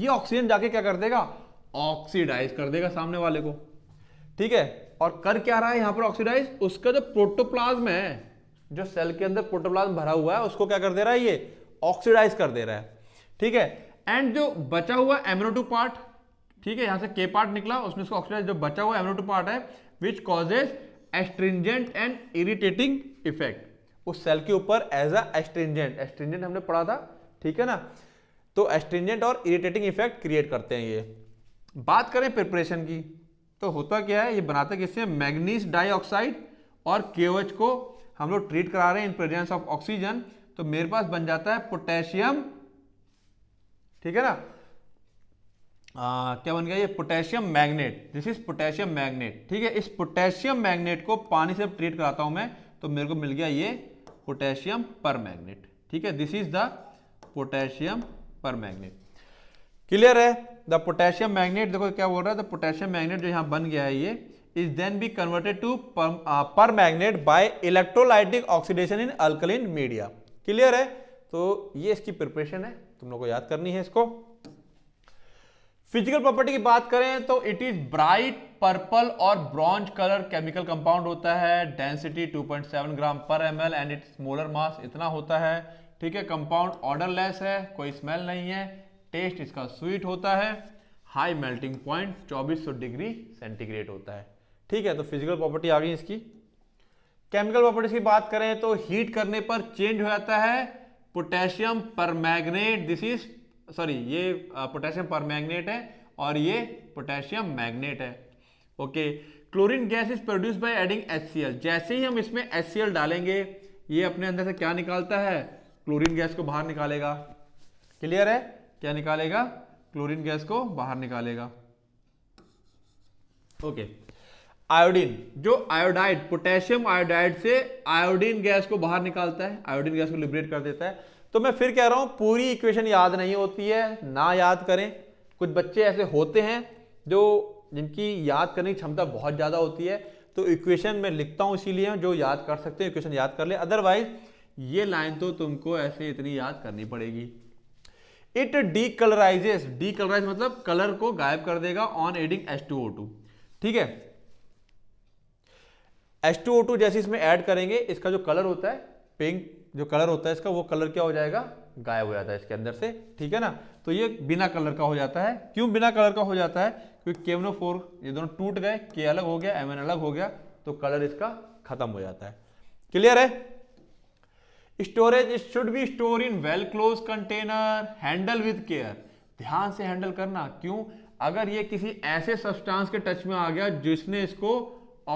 ये ऑक्सीजन जाके क्या कर देगा ऑक्सीडाइज कर देगा सामने वाले को ठीक है और कर क्या रहा है यहां पर ऑक्सीडाइज उसका जो प्रोटोप्लाज्म है जो सेल के अंदर प्रोटोप्लाज्म भरा हुआ है उसको क्या कर दे रहा है ये ऑक्सीडाइज कर दे रहा है ठीक है एंड जो बचा हुआ एमनो पार्ट ठीक है यहां से के पार्ट निकला उसमें इसको ऑक्सीडाइज जो बचा हुआ एमनो पार्ट है which causes astringent and irritating effect उस सेल के ऊपर एज अ एस्ट्रिंजेंट एस्ट्रिंजेंट हमने पढ़ा था ठीक है ना तो एस्ट्रिंजेंट और इरिटेटिंग इफेक्ट क्रिएट करते हैं ये बात करें प्रिपरेशन की तो होता क्या है ये बनाता किससे मैग्नीस डाइऑक्साइड और के को हम लोग ट्रीट करा रहे हैं इन प्रेजेंस ऑफ ऑक्सीजन तो मेरे पास बन जाता है पोटेशियम ठीक है ना आ, क्या बन गया ये potassium manganate this is potassium manganate ठीक है इस पोटेशियम मैग्नेट को पानी से ट्रीट कराता हूं मैं तो मेरे को मिल गया ये पोटेशियम पर ठीक है this is the potassium permanganate clear है द पोटेशियम मैग्नेट देखो क्या बोल रहा है द पोटेशियम मैग्नेट जो यहाँ बन गया है ये is then be converted to permanganate by electrolytic oxidation in alkaline media clear है तो ये इसकी प्रिपरेशन है तुम लोग को याद करनी है इसको फिजिकल प्रॉपर्टी की बात करें तो इट इज ब्राइट पर्पल और ब्रॉन्ज कलर केमिकल कंपाउंड होता है density 2.7 gram per M and its molar mass इतना होता है ठीक है कंपाउंड ऑर्डरलेस है कोई स्मेल नहीं है टेस्ट इसका स्वीट होता है high melting point 2400 degree centigrade होता है ठीक है तो फिजिकल प्रॉपर्टी आ गई इसकी केमिकल प्रॉपर्टीज की बात करें तो हीट करने पर चेंज हो जाता है potassium per this is sorry ये पोटेशियम पर है और ये पोटेशियम मैग्नेट है okay chlorine gas is produce by adding H जैसे ही हम इसमें एच डालेंगे ये अपने अंदर से क्या निकालता है क्लोरीन गैस को बाहर निकालेगा क्लियर है क्या निकालेगा क्लोरीन गैस को बाहर निकालेगा ओके आयोडीन जो आयोडाइड पोटेशियम आयोडाइड से आयोडीन गैस को बाहर निकालता है आयोडीन गैस को लिब्रेट कर देता है तो मैं फिर कह रहा हूं पूरी इक्वेशन याद नहीं होती है ना याद करें कुछ बच्चे ऐसे होते हैं जो जिनकी याद करने की क्षमता बहुत ज़्यादा होती है तो इक्वेशन में लिखता हूं इसीलिए जो याद कर सकते हैं इक्वेशन याद कर ले अदरवाइज ये लाइन तो तुमको ऐसे इतनी याद करनी पड़ेगी it decolourises decolourise मतलब कलर को गायब कर देगा on adding S two O two ठीक है एस टू ओ टू जैसे इसमें ऐड करेंगे इसका जो कलर होता है पिंक जो कलर होता है इसका वो कलर क्या हो जाएगा गायब हो जाता है इसके अंदर से ठीक है ना तो ये बिना कलर का हो जाता है क्यों बिना कलर का हो जाता है क्योंकि केवनो फोर ये दोनों टूट गए के अलग हो गया एम अलग हो गया तो कलर इसका खत्म हो जाता है क्लियर है storage should be store in well close container handle with care ध्यान से हैंडल करना क्यों अगर ये किसी ऐसे सब्सटेंस के टच में आ गया जिसने इसको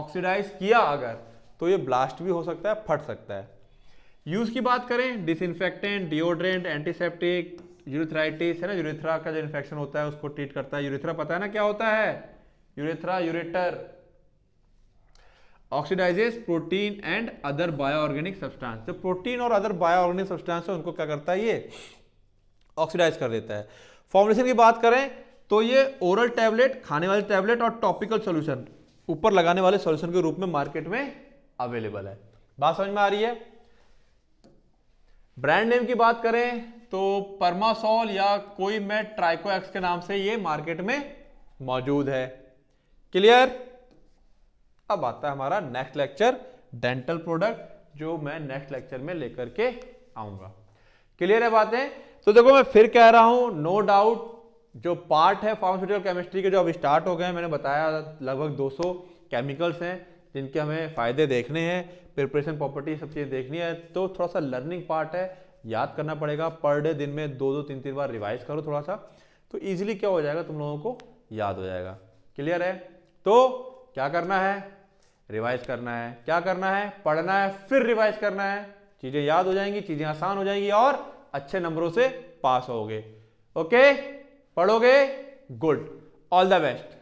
ऑक्सीडाइज किया अगर तो ये ब्लास्ट भी हो सकता है फट सकता है यूज़ की बात करें डिसइनफेक्टेंट डिओड्रेंट एंटीसेप्टिक यूरिथ्राइटिस है ना यूरिथ्रा का जो इन्फेक्शन होता है उसको ट्रीट करता है यूरिथ्रा पता है ना क्या होता है urethra ureter oxidises protein and other bioorganic substance जो प्रोटीन और अदर बायोऑर्गेनिक सब्सटेंस है उनको क्या करता है ये ऑक्सीडाइज कर देता है फॉर्मुलेशन की बात करें तो ये ओरल टैबलेट खाने वाले टैबलेट और टॉपिकल सोल्यूशन ऊपर लगाने वाले सोल्यूशन के रूप में मार्केट में अवेलेबल है बात समझ में आ रही है ब्रांड नेम की बात करें तो परमासोल या कोई मैं ट्राइकोएक्स के नाम से ये मार्केट में मौजूद है क्लियर अब आता है हमारा नेक्स्ट लेक्चर डेंटल प्रोडक्ट जो मैं नेक्स्ट लेक्चर में लेकर के आऊंगा क्लियर है बातें तो देखो मैं फिर कह रहा हूं नो डाउट जो पार्ट है फार्मास्यूटिकल केमिस्ट्री के जो अब स्टार्ट हो गए हैं मैंने बताया लगभग 200 केमिकल्स हैं जिनके हमें फ़ायदे देखने हैं प्रिपरेशन प्रॉपर्टी सब चीज़ देखनी है तो थोड़ा सा लर्निंग पार्ट है याद करना पड़ेगा पर डे दिन में दो दो तीन तीन बार रिवाइज करो थोड़ा सा तो ईजिली क्या हो जाएगा तुम लोगों को याद हो जाएगा क्लियर है तो क्या करना है रिवाइज करना है क्या करना है पढ़ना है फिर रिवाइज करना है चीजें याद हो जाएंगी चीजें आसान हो जाएंगी और अच्छे नंबरों से पास होगे ओके पढ़ोगे गुड ऑल द बेस्ट